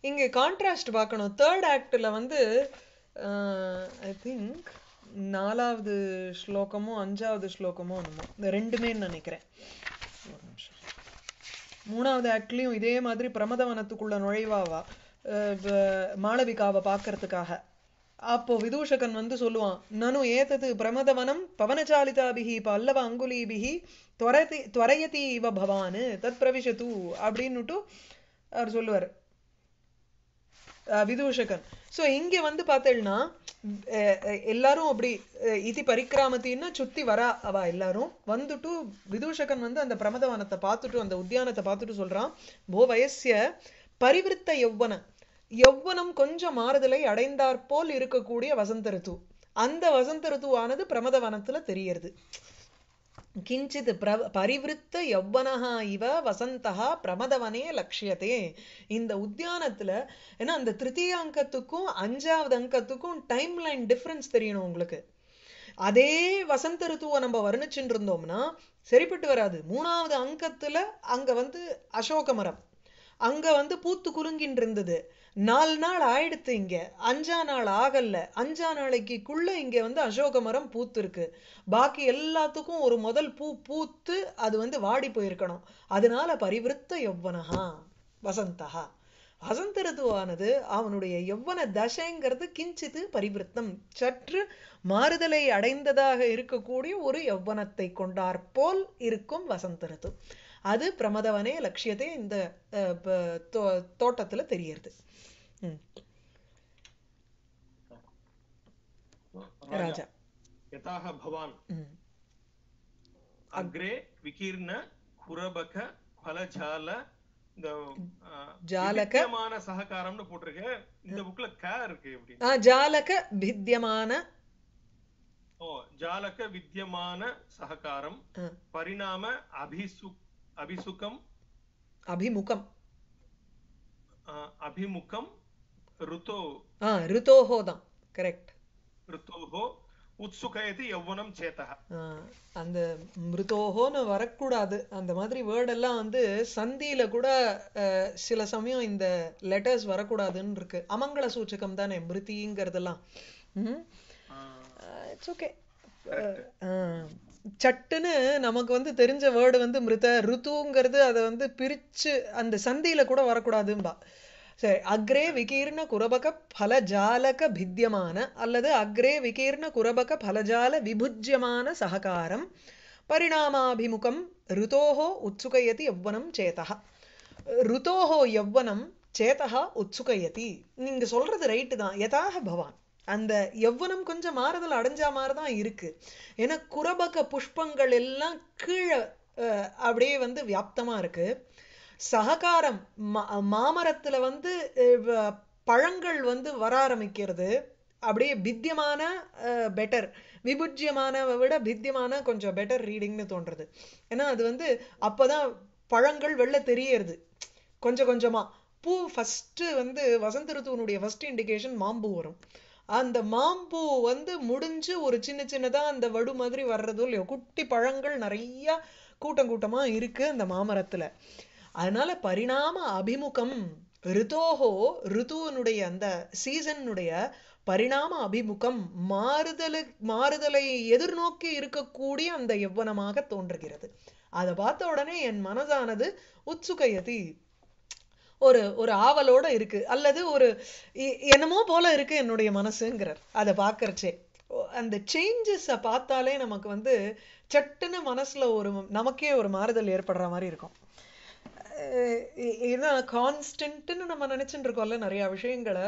இங்கே கான்ட்ராஸ்ட் பார்க்கணும் தேர்ட் ஆக்டில் வந்து ஐ uh, திங்க் நாலாவது ஸ்லோகமோ அஞ்சாவது ஸ்லோகமோ என்னமோ இந்த ரெண்டுமே நினைக்கிறேன் மூணாவது ஆக்ட்லேயும் இதே மாதிரி பிரமதவனத்துக்குள்ள நுழைவாவா மாளவிகாவை பார்க்கறதுக்காக அப்போ விதூஷகன் வந்து சொல்லுவான் நனு ஏதது பிரமதவனம் பவனச்சாலிதாபிகி பல்லவ அங்குலிபிகி துவரதி துவரையதி இவ பவானு தத் பிரவிஷத்து அப்படின்னுட்டு அவர் சொல்லுவார் விதூஷகன் ஸோ இங்கே வந்து பார்த்தேன்னா எல்லாரும் அப்படி இதி பரிக்கிராமத்தின்னா சுத்தி வரா அவ எல்லாரும் வந்துட்டு விதூஷகன் வந்து அந்த பிரமதவனத்தை பார்த்துட்டு அந்த உத்தியானத்தை பார்த்துட்டு சொல்றான் போ வயசிய பரிவிருத்த யௌவன எவ்வனம் கொஞ்சம் மாறுதலை அடைந்தாற்போல் இருக்கக்கூடிய வசந்த ரித்து அந்த வசந்த ரித்துவானது பிரமத வனத்துல தெரியறது கிஞ்சித் பிர பரிவிருத்த யவ்வனஹா இவ வசந்தகா பிரமதவனே லட்சியத்தே இந்த உத்தியானத்துல ஏன்னா அந்த திருத்தீய அங்கத்துக்கும் அஞ்சாவது அங்கத்துக்கும் டைம் லைன் டிஃப்ரென்ஸ் தெரியணும் உங்களுக்கு அதே வசந்த ரித்துவை நம்ம வர்ணிச்சுட்டு இருந்தோம்னா சரிப்பட்டு வராது மூணாவது அங்கத்துல அங்க வந்து அசோக மரம் அங்க வந்து பூத்து குலுங்கின்னு இருந்தது நாலு நாள் ஆயிடுத்து இங்க அஞ்சா நாள் ஆகல அஞ்சா நாளைக்குள்ள இங்க வந்து அசோக மரம் பூத்திருக்கு பாக்கி எல்லாத்துக்கும் ஒரு முதல் பூ பூத்து அது வந்து வாடி போயிருக்கணும் அதனால பரிவிருத்த யௌவனஹா வசந்தஹா வசந்த ரதுவானது அவனுடைய யௌவன தசைங்கிறது கிஞ்சிது பரிவிருத்தம் சற்று மாறுதலை அடைந்ததாக இருக்கக்கூடிய ஒரு கொண்டார் போல் இருக்கும் வசந்த ரது அது பிரமதவனே லட்சியத்தை இந்த தோட்டத்துல தெரியறது ராஜா யதாக பவான் அக்ரே விகீர்ண குரபக பலஜால ஜாலகமான இந்த புக்ல ஜாலக வித்தியமான ஓ ஜாலக சககாரம் பரிணாம அபிசுக் அபிசுகம் அபிமுகம் அபிமுகம் ருதோ ஆ ருதோஹோ தான் கரெக்ட் ருத்தோஹோ உத்சுகயதி எவ்வனம் சேத்தக அந்த மிருதோஹோன்னு வரக்கூடாது அந்த மாதிரி வேர்ட் எல்லாம் வந்து சந்தியில கூட சில சமயம் இந்த லெட்டர்ஸ் வரக்கூடாதுன்னு இருக்கு அமங்கல சூச்சகம் தானே மிருதிங்கிறதெல்லாம் இட்ஸ் ஓகே சட்டுன்னு நமக்கு வந்து தெரிஞ்ச வேர்டு வந்து மிருத ருத்துங்கிறது அதை வந்து பிரிச்சு அந்த சந்தியில கூட வரக்கூடாதும்பா சரி அக்ரே விகீர்ண குரபக பலஜாலக பித்தியமான அல்லது அக்ரே விகீர்ண குரபக பலஜால விபுஜ்யமான சககாரம் பரிணாமாபிமுகம் ருதோஹோ உச்சுகையதி எவ்வனம் சேதா ருதோஹோ எவ்வனம் சேதா உச்சுகையதி நீங்க சொல்றது ரைட்டு தான் எதாக பவான் அந்த எவ்வனம் கொஞ்சம் மாறுதல் அடைஞ்சா மாதிரிதான் இருக்கு ஏன்னா குரபக புஷ்பங்கள் எல்லாம் கீழே அப்படியே வந்து வியாப்தமா இருக்கு சககாரம் மாமரத்துல வந்து பழங்கள் வந்து வர ஆரம்பிக்கிறது அப்படியே பித்தியமான பெட்டர் விபுஜ்யமான விட பித்தியமான கொஞ்சம் பெட்டர் ரீடிங்னு தோன்றது ஏன்னா அது வந்து அப்போதான் பழங்கள் வெளில தெரியறது கொஞ்சம் கொஞ்சமா பூ ஃபஸ்ட்டு வந்து வசந்த ருத்துவனுடைய ஃபஸ்ட் இண்டிகேஷன் மாம்பூ வரும் அந்த மாம்பூ வந்து முடிஞ்சு ஒரு சின்ன சின்னதாக அந்த வடு மாதிரி வர்றதும் இல்லையோ குட்டி பழங்கள் நிறையா கூட்டம் கூட்டமாக இருக்கு அந்த மாமரத்தில் அதனால பரிணாம அபிமுகம் ரிதோகோ ரிதுவனுடைய அந்த சீசனுடைய பரிணாம அபிமுகம் மாறுதலு மாறுதலை எதிர்நோக்கி இருக்கக்கூடிய அந்த எவ்வனமாக தோன்றுகிறது அதை பார்த்த உடனே என் மனதானது உச்சுகையதி ஒரு ஒரு ஆவலோட இருக்கு அல்லது ஒரு என்னமோ போல இருக்கு என்னுடைய மனசுங்கிறார் அதை பார்க்கறச்சே அந்த சேஞ்சஸை பார்த்தாலே நமக்கு வந்து சட்டுன்னு மனசுல ஒரு நமக்கே ஒரு மாறுதல் ஏற்படுற மாதிரி இருக்கும் இதுதான் கான்ஸ்டன்ட்னு நம்ம நினைச்சுட்டு இருக்கோம்ல நிறைய விஷயங்களை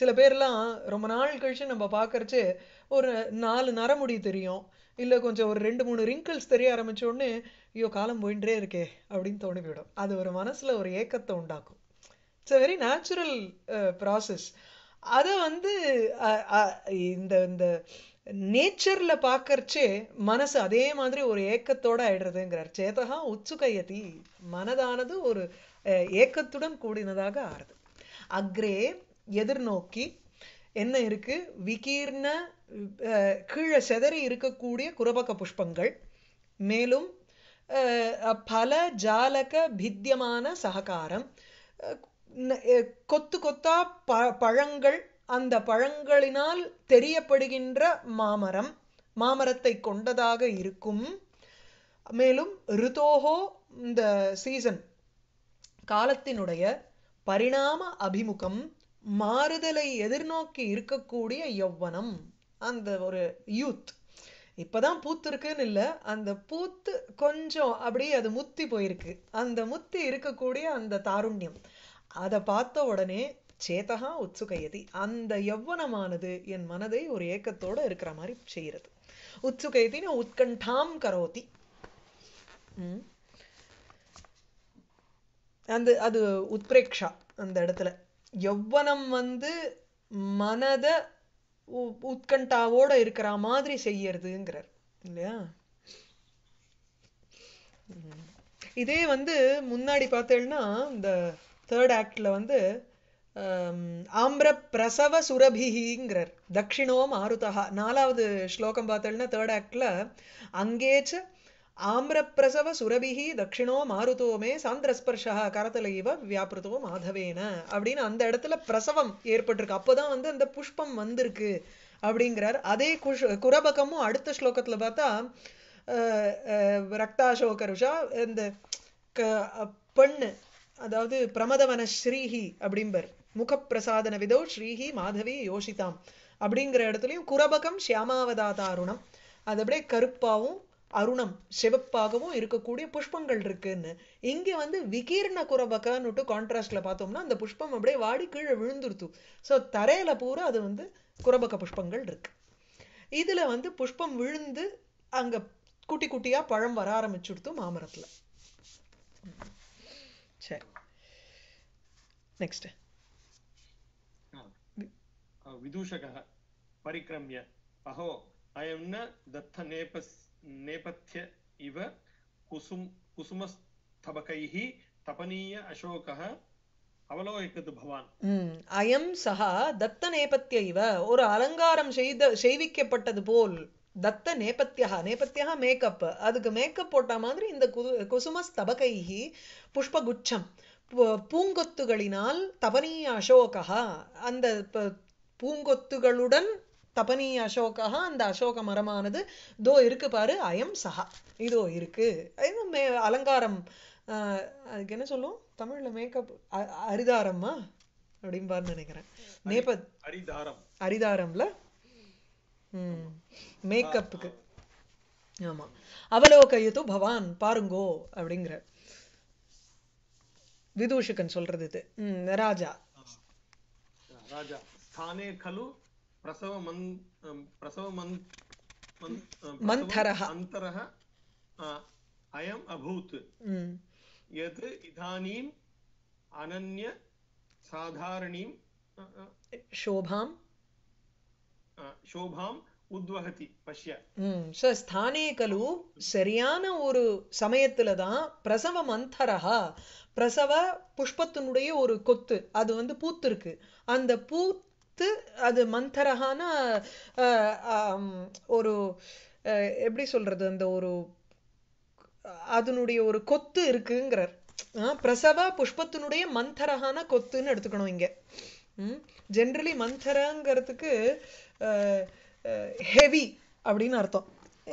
சில பேர்லாம் ரொம்ப நாள் கழிச்சு நம்ம பார்க்கறச்சு ஒரு நாலு நரமுடி தெரியும் இல்லை கொஞ்சம் ஒரு ரெண்டு மூணு ரிங்கிள்ஸ் தெரிய ஆரம்பிச்சோடனே ஐயோ காலம் போயின்றே இருக்கே அப்படின்னு தோணி போயிடும் அது ஒரு மனசுல ஒரு ஏக்கத்தை உண்டாக்கும் it's uh, a very natural process அதை வந்து இந்த இந்த நேச்சர்ல பார்க்கறச்சே மனசு அதே மாதிரி ஒரு ஏக்கத்தோட ஆயிடுறதுங்கிறார் சேதகா உச்சுகையதி மனதானது ஒரு ஏக்கத்துடன் கூடினதாக ஆறுது அக்ரே எதிர்நோக்கி என்ன இருக்கு விகீர்ண கீழே செதறி இருக்கக்கூடிய குரபக புஷ்பங்கள் மேலும் பல ஜாலக பித்தியமான சககாரம் கொத்து கொத்தா ப பழங்கள் அந்த பழங்களினால் தெரியப்படுகின்ற மாமரம் மாமரத்தை கொண்டதாக இருக்கும் மேலும் ரிதோகோ இந்த சீசன் காலத்தினுடைய பரிணாம அபிமுகம் மாறுதலை எதிர்நோக்கி இருக்கக்கூடிய யௌவனம் அந்த ஒரு யூத் இப்போதான் பூத்து இருக்குன்னு இல்லை அந்த பூத்து கொஞ்சம் அப்படியே அது முத்தி போயிருக்கு அந்த முத்தி இருக்கக்கூடிய அந்த தாருண்யம் அதை பார்த்த உடனே சேத்தகா உத்சுகையதி அந்த யௌவனமானது என் மனதை ஒரு ஏக்கத்தோட இருக்கிற மாதிரி செய்யறது உத்சுகையத்தின்னு உத்கண்டாம் கரோதி அந்த அது உத்பிரேக்ஷா அந்த இடத்துல யவ்வனம் வந்து மனத உத்கண்டாவோட இருக்கிற மாதிரி செய்யறதுங்கிறார் இல்லையா இதே வந்து முன்னாடி பார்த்தேன்னா இந்த தேர்ட் ஆக்டில் வந்து ஆம்பிர பிரசவ சுரபிகிங்கிறார் தட்சிணோ மாருதா நாலாவது ஸ்லோகம் பார்த்தோம்னா தேர்ட் ஆக்டில் அங்கேச்சு பிரசவ சுரபிகி தட்சிணோ மாருதோமே சாந்திரஸ்பர்ஷா இவ வியாபிருதோ மாதவேன அப்படின்னு அந்த இடத்துல பிரசவம் ஏற்பட்டிருக்கு அப்போதான் வந்து அந்த புஷ்பம் வந்திருக்கு அப்படிங்கிறார் அதே குஷ் குரபகமும் அடுத்த ஸ்லோகத்தில் பார்த்தா ரக்தாசோகருஷா இந்த பெண்ணு அதாவது பிரமதவன ஸ்ரீஹி அப்படிம்பர் முகப்பிரசாதன விதோ ஸ்ரீஹி மாதவி யோசிதாம் அப்படிங்கிற இடத்துலையும் குரபகம் அருணம் அது அப்படியே கருப்பாகவும் அருணம் சிவப்பாகவும் இருக்கக்கூடிய புஷ்பங்கள் இருக்குன்னு இங்கே வந்து விகீர்ண குரபகன்னுட்டு கான்ட்ராஸ்ட்ல பார்த்தோம்னா அந்த புஷ்பம் அப்படியே வாடி கீழே விழுந்துருத்தும் ஸோ தரையில பூரா அது வந்து குரபக புஷ்பங்கள் இருக்கு இதுல வந்து புஷ்பம் விழுந்து அங்க குட்டி குட்டியா பழம் வர ஆரம்பிச்சுடுத்து மாமரத்துல नेक्स्ट् विदूषकः परिक्रम्य अहो अयं न दत्तनेपस् नेपथ्य इव कुसुम कुसुमस्तबकैः तपनीय अशोकः அவலோகிக்கது பவான் அயம் சகா தத்த நேபத்திய இவ ஒரு அலங்காரம் செய்த செய்விக்கப்பட்டது போல் தத்த நேபத்தியா நேபத்தியா மேக்கப் அதுக்கு மேக்கப் போட்ட மாதிரி இந்த குசுமஸ்தபகைஹி புஷ்பகுச்சம் பூங்கொத்துகளினால் தபனி அசோகா அந்த பூங்கொத்துகளுடன் தபனி அசோகா அந்த அசோக மரமானது தோ இருக்கு பாரு அயம் சஹா இதோ இருக்கு மே அலங்காரம் அதுக்கு என்ன சொல்லுவோம் தமிழ்ல மேக்கப் அரிதாரம்மா அப்படின்பாரு நினைக்கிறேன் நேப அரிதாரம் அரிதாரம்ல மேக்கப்புக்கு ஆமா அவலோகயத்து பவான் பாருங்கோ அப்படிங்கிற விதூஷகன் சொல்றது இது ராஜா ராஜா ஸ்தானே கலு பிரசவ மந் பிரசவ மந் மந்தரः अन्तरः अयम् अभूत् यत् इदानीम् अनन्य साधारणीं शोभां शोभां உத்வகதி பஷ்ய ஸ்தானே கலு சரியான ஒரு சமயத்துல தான் பிரசவ மந்தரா பிரசவ புஷ்பத்தினுடைய ஒரு கொத்து அது வந்து பூத்திருக்கு அந்த பூத்து அது மந்தரகான ஒரு எப்படி சொல்றது அந்த ஒரு அதனுடைய ஒரு கொத்து இருக்குங்கிறார் பிரசவ புஷ்பத்தினுடைய மந்தரகான கொத்துன்னு எடுத்துக்கணும் இங்க ஜென்ரலி மந்தரங்கிறதுக்கு ஹெவி அப்படின்னு அர்த்தம்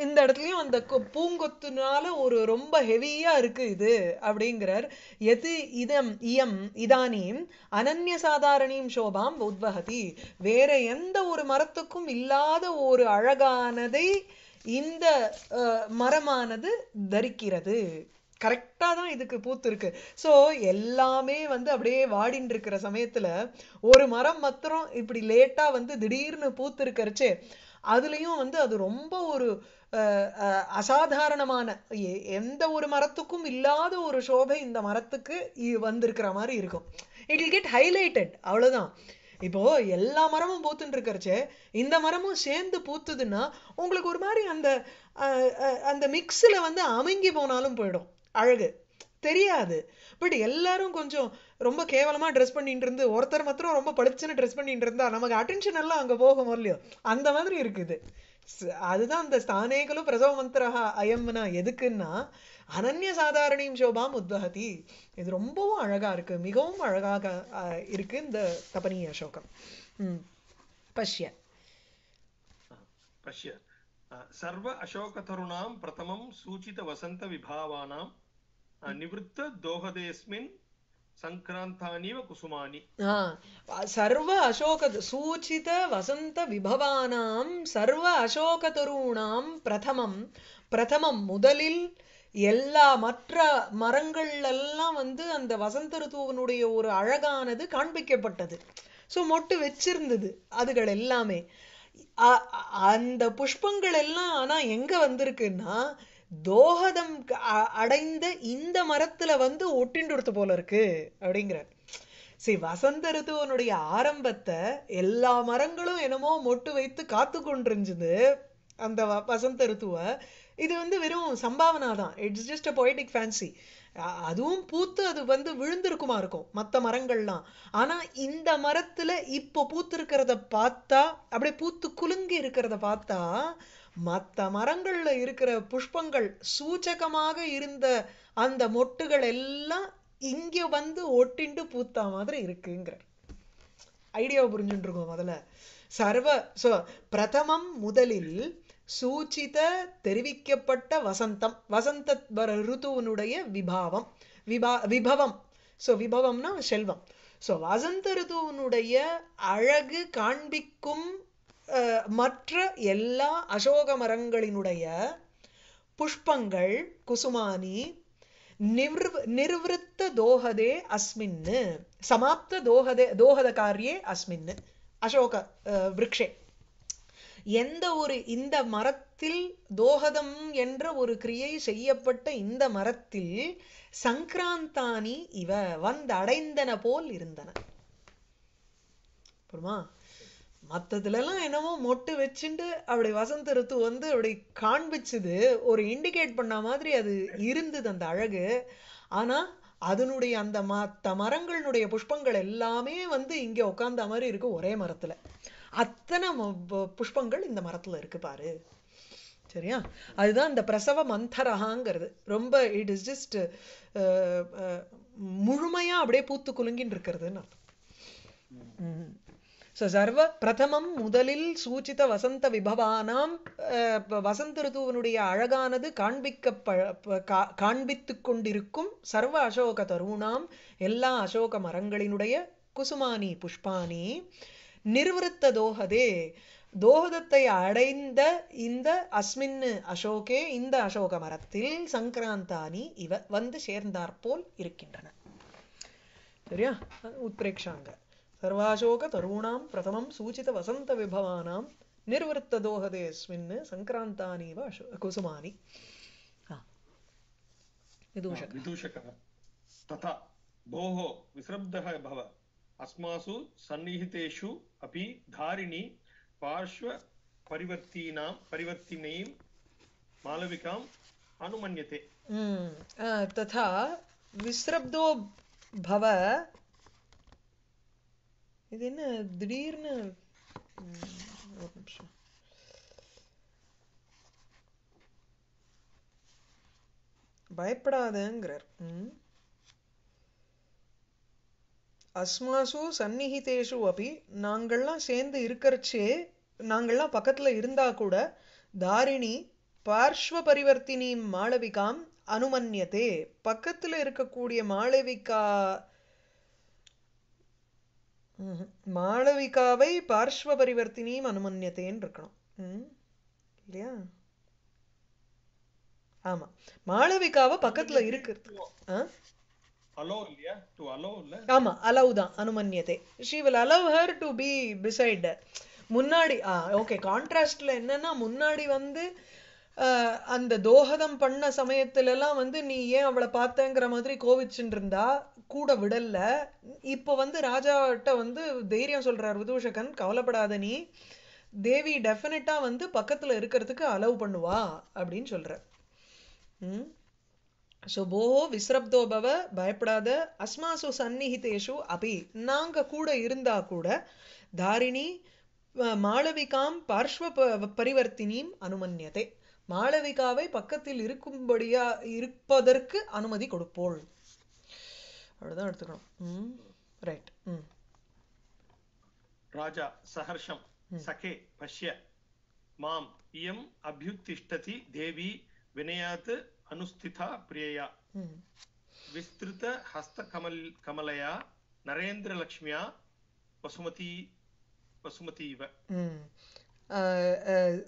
இந்த இடத்துலையும் அந்த பூங்கொத்துனால ஒரு ரொம்ப ஹெவியா இருக்கு இது அப்படிங்கிறார் எது இதம் இயம் இதானீம் அனன்ய சாதாரணியும் சோபாம் உத்வகதி வேற எந்த ஒரு மரத்துக்கும் இல்லாத ஒரு அழகானதை இந்த மரமானது தரிக்கிறது கரெக்டாக தான் இதுக்கு பூத்து இருக்கு ஸோ எல்லாமே வந்து அப்படியே வாடின்னு இருக்கிற சமயத்தில் ஒரு மரம் மாத்திரம் இப்படி லேட்டாக வந்து திடீர்னு பூத்து இருக்கிறச்சே அதுலேயும் வந்து அது ரொம்ப ஒரு அசாதாரணமான எந்த ஒரு மரத்துக்கும் இல்லாத ஒரு சோபை இந்த மரத்துக்கு வந்திருக்கிற மாதிரி இருக்கும் இட் இல் கெட் ஹைலைட்டட் அவ்வளோதான் இப்போ எல்லா மரமும் பூத்துன்னு இருக்கிறச்சே இந்த மரமும் சேர்ந்து பூத்துதுன்னா உங்களுக்கு ஒரு மாதிரி அந்த அந்த மிக்ஸில் வந்து அமைங்கி போனாலும் போயிடும் அழகு தெரியாது பட் எல்லாரும் கொஞ்சம் ரொம்ப கேவலமாக ட்ரெஸ் பண்ணிட்டு இருந்து ஒருத்தர் மாத்திரம் ரொம்ப படிச்சுன்னு ட்ரெஸ் பண்ணிட்டு இருந்தா நமக்கு அட்டென்ஷன் எல்லாம் அங்கே போகும் இல்லையோ அந்த மாதிரி இருக்குது அதுதான் அந்த ஸ்தானேகலும் பிரசவ மந்திரஹா அயம்னா எதுக்குன்னா அனன்ய சாதாரணையும் சோபாம் உத்வகதி இது ரொம்பவும் அழகா இருக்கு மிகவும் அழகாக இருக்கு இந்த தபனிய அசோகம் பஷ்ய பஷ்ய சர்வ அசோக தருணாம் பிரதமம் சூச்சித வசந்த விபாவானாம் निवृत्तदोहदेऽस्मिन् सङ्क्रान्तानीव சர்வ அசோக சூச்சித வசந்த वसन्त சர்வ அசோக அசோகதருணாம் பிரதமம் பிரதமம் முதலில் எல்லா மற்ற மரங்கள் எல்லாம் வந்து அந்த வசந்த ருத்துவனுடைய ஒரு அழகானது காண்பிக்கப்பட்டது ஸோ மொட்டு வச்சிருந்தது அதுகள் எல்லாமே அந்த புஷ்பங்கள் எல்லாம் ஆனா எங்க வந்திருக்குன்னா தோகதம் அடைந்த இந்த மரத்துல வந்து ஒட்டின்டுடுத்து போல இருக்கு அப்படிங்கிறார் சரி வசந்த ரிதுவனுடைய ஆரம்பத்தை எல்லா மரங்களும் என்னமோ மொட்டு வைத்து காத்து கொண்டிருந்தது அந்த வசந்த ரித்துவை இது வந்து வெறும் சம்பாவனா தான் it's just a poetic fancy அதுவும் பூத்து அது வந்து விழுந்திருக்குமா இருக்கும் மற்ற மரங்கள்லாம் ஆனா இந்த மரத்துல இப்போ பூத்து இருக்கிறத பார்த்தா அப்படியே பூத்து குலுங்கி இருக்கிறத பார்த்தா மற்ற மரங்கள்ல இருக்கிற புஷ்பங்கள் சூச்சகமாக இருந்த அந்த மொட்டுகள் எல்லாம் இங்கே வந்து ஒட்டிண்டு பூத்தா மாதிரி இருக்குங்கிறார் ஐடியாவை புரிஞ்சுட்டுருக்கோம் முதல்ல சர்வ சோ பிரதமம் முதலில் சூச்சித தெரிவிக்கப்பட்ட வசந்தம் வசந்த ருத்துவனுடைய விபாவம் விபா விபவம் ஸோ விபவம்னா செல்வம் ஸோ வசந்த ருதுவனுடைய அழகு காண்பிக்கும் மற்ற எல்லா அசோக மரங்களினுடைய புஷ்பங்கள் குசுமானி நிவ் நிர்வத்த அஸ்மின்னு சமாப்த தோகதே தோகத காரியே அஸ்மின்னு அசோக விரக்ஷே எந்த ஒரு இந்த மரத்தில் தோகதம் என்ற ஒரு கிரியை செய்யப்பட்ட இந்த மரத்தில் சங்கிராந்தானி இவ வந்தடைந்தன போல் இருந்தன புரியுமா எல்லாம் என்னமோ மொட்டு வச்சுண்டு அப்படி வசந்த ருத்து வந்து அப்படி காண்பிச்சுது ஒரு இண்டிகேட் பண்ண மாதிரி அது இருந்தது அந்த அழகு ஆனா அதனுடைய அந்த மத்த மரங்களுடைய புஷ்பங்கள் எல்லாமே வந்து இங்க உட்கார்ந்த மாதிரி இருக்கு ஒரே மரத்துல அத்தனை புஷ்பங்கள் இந்த மரத்துல இருக்கு பாரு சரியா அதுதான் இந்த பிரசவ மந்தரகாங்கிறது ரொம்ப இட் இஸ் ஜஸ்ட் முழுமையா அப்படியே பூத்து குலுங்கின்னு இருக்கிறதுன்னு அர்த்தம் சர்வ பிரதமம் முதலில் சூச்சித வசந்த விபவானாம் வசந்த ருதுவனுடைய அழகானது காண்பிக்க காண்பித்து கொண்டிருக்கும் சர்வ அசோக தருணாம் எல்லா அசோக மரங்களினுடைய குசுமானி புஷ்பானி நிர்வத்த தோகதே தோகதத்தை அடைந்த இந்த அஸ்மின் அசோகே இந்த அசோக மரத்தில் சங்கராந்தானி இவ வந்து சேர்ந்தாற்போல் இருக்கின்றன சரியா உத்ரேக்ஷாங்க सर्वाशोकतरूणां प्रथमं सूचितवसन्तविभवानां निर्वृत्तदोहदेऽस्मिन् सङ्क्रान्तानीव कुसुमानि विदूषकः विदूषकः तथा भोः विसृब्धः भव अस्मासु सन्निहितेषु अपि धारिणी पार्श्वपरिवर्तीनां परिवर्तिनीं मालविकाम् अनुमन्यते तथा विसृब्धो भव இது என்ன திடீர்னு ஒரு நிமிஷம் பயப்படாதங்கிறார் அஸ்மாசு சந்நிகிதேஷு அப்படி நாங்கள்லாம் சேர்ந்து இருக்கிறச்சே நாங்கள்லாம் பக்கத்துல இருந்தா கூட தாரிணி பார்ஸ்வ பரிவர்த்தினி மாளவிகாம் அனுமன்யதே பக்கத்துல இருக்கக்கூடிய மாளவிகா மாளவிகாவை பார்ஸ்வ பரிவர்த்தினியும் அனுமன்யத்தேன்னு இருக்கணும் இல்லையா ஆமா மாளவிகாவை பக்கத்துல இருக்கிறது ஆமா அலவ் தான் அனுமன்யத்தை she will allow her to be beside முன்னாடி ஓகே கான்ட்ராஸ்ட்ல என்னன்னா முன்னாடி வந்து அந்த தோஹதம் பண்ண சமயத்துலலாம் வந்து நீ ஏன் அவளை பார்த்தேங்கிற மாதிரி கோவிச்சுட்டு இருந்தா கூட விடல இப்போ வந்து ராஜாட்ட வந்து தைரியம் சொல்றார் விதூஷகன் கவலைப்படாத நீ தேவி டெஃபினட்டா வந்து பக்கத்துல இருக்கிறதுக்கு அலோவ் பண்ணுவா அப்படின்னு சொல்ற ம் ஸோ போஹோ விஸ்ரப்தோபவ பயப்படாத அஸ்மாசு சந்நிஹிதேஷு அபி நாங்க கூட இருந்தா கூட தாரிணி மாளவிகாம் பார்ஷ்வ பரிவர்த்தினீம் அனுமன்யதே மாளவிகாவை பக்கத்தில் இருக்கும்படியா இருப்பதற்கு அனுமதி கொடுப்போள் அவ்வளவுதான் எடுத்துக்கணும் ரைட் ராஜா சஹர்ஷம் சகே பஷ்ய மாம் இயம் அபியுத்திஷ்டதி தேவி வினயாத் அனுஸ்திதா பிரியா விஸ்திருத ஹஸ்த கமல் கமலையா நரேந்திர லட்சுமியா வசுமதி வசுமதி இவ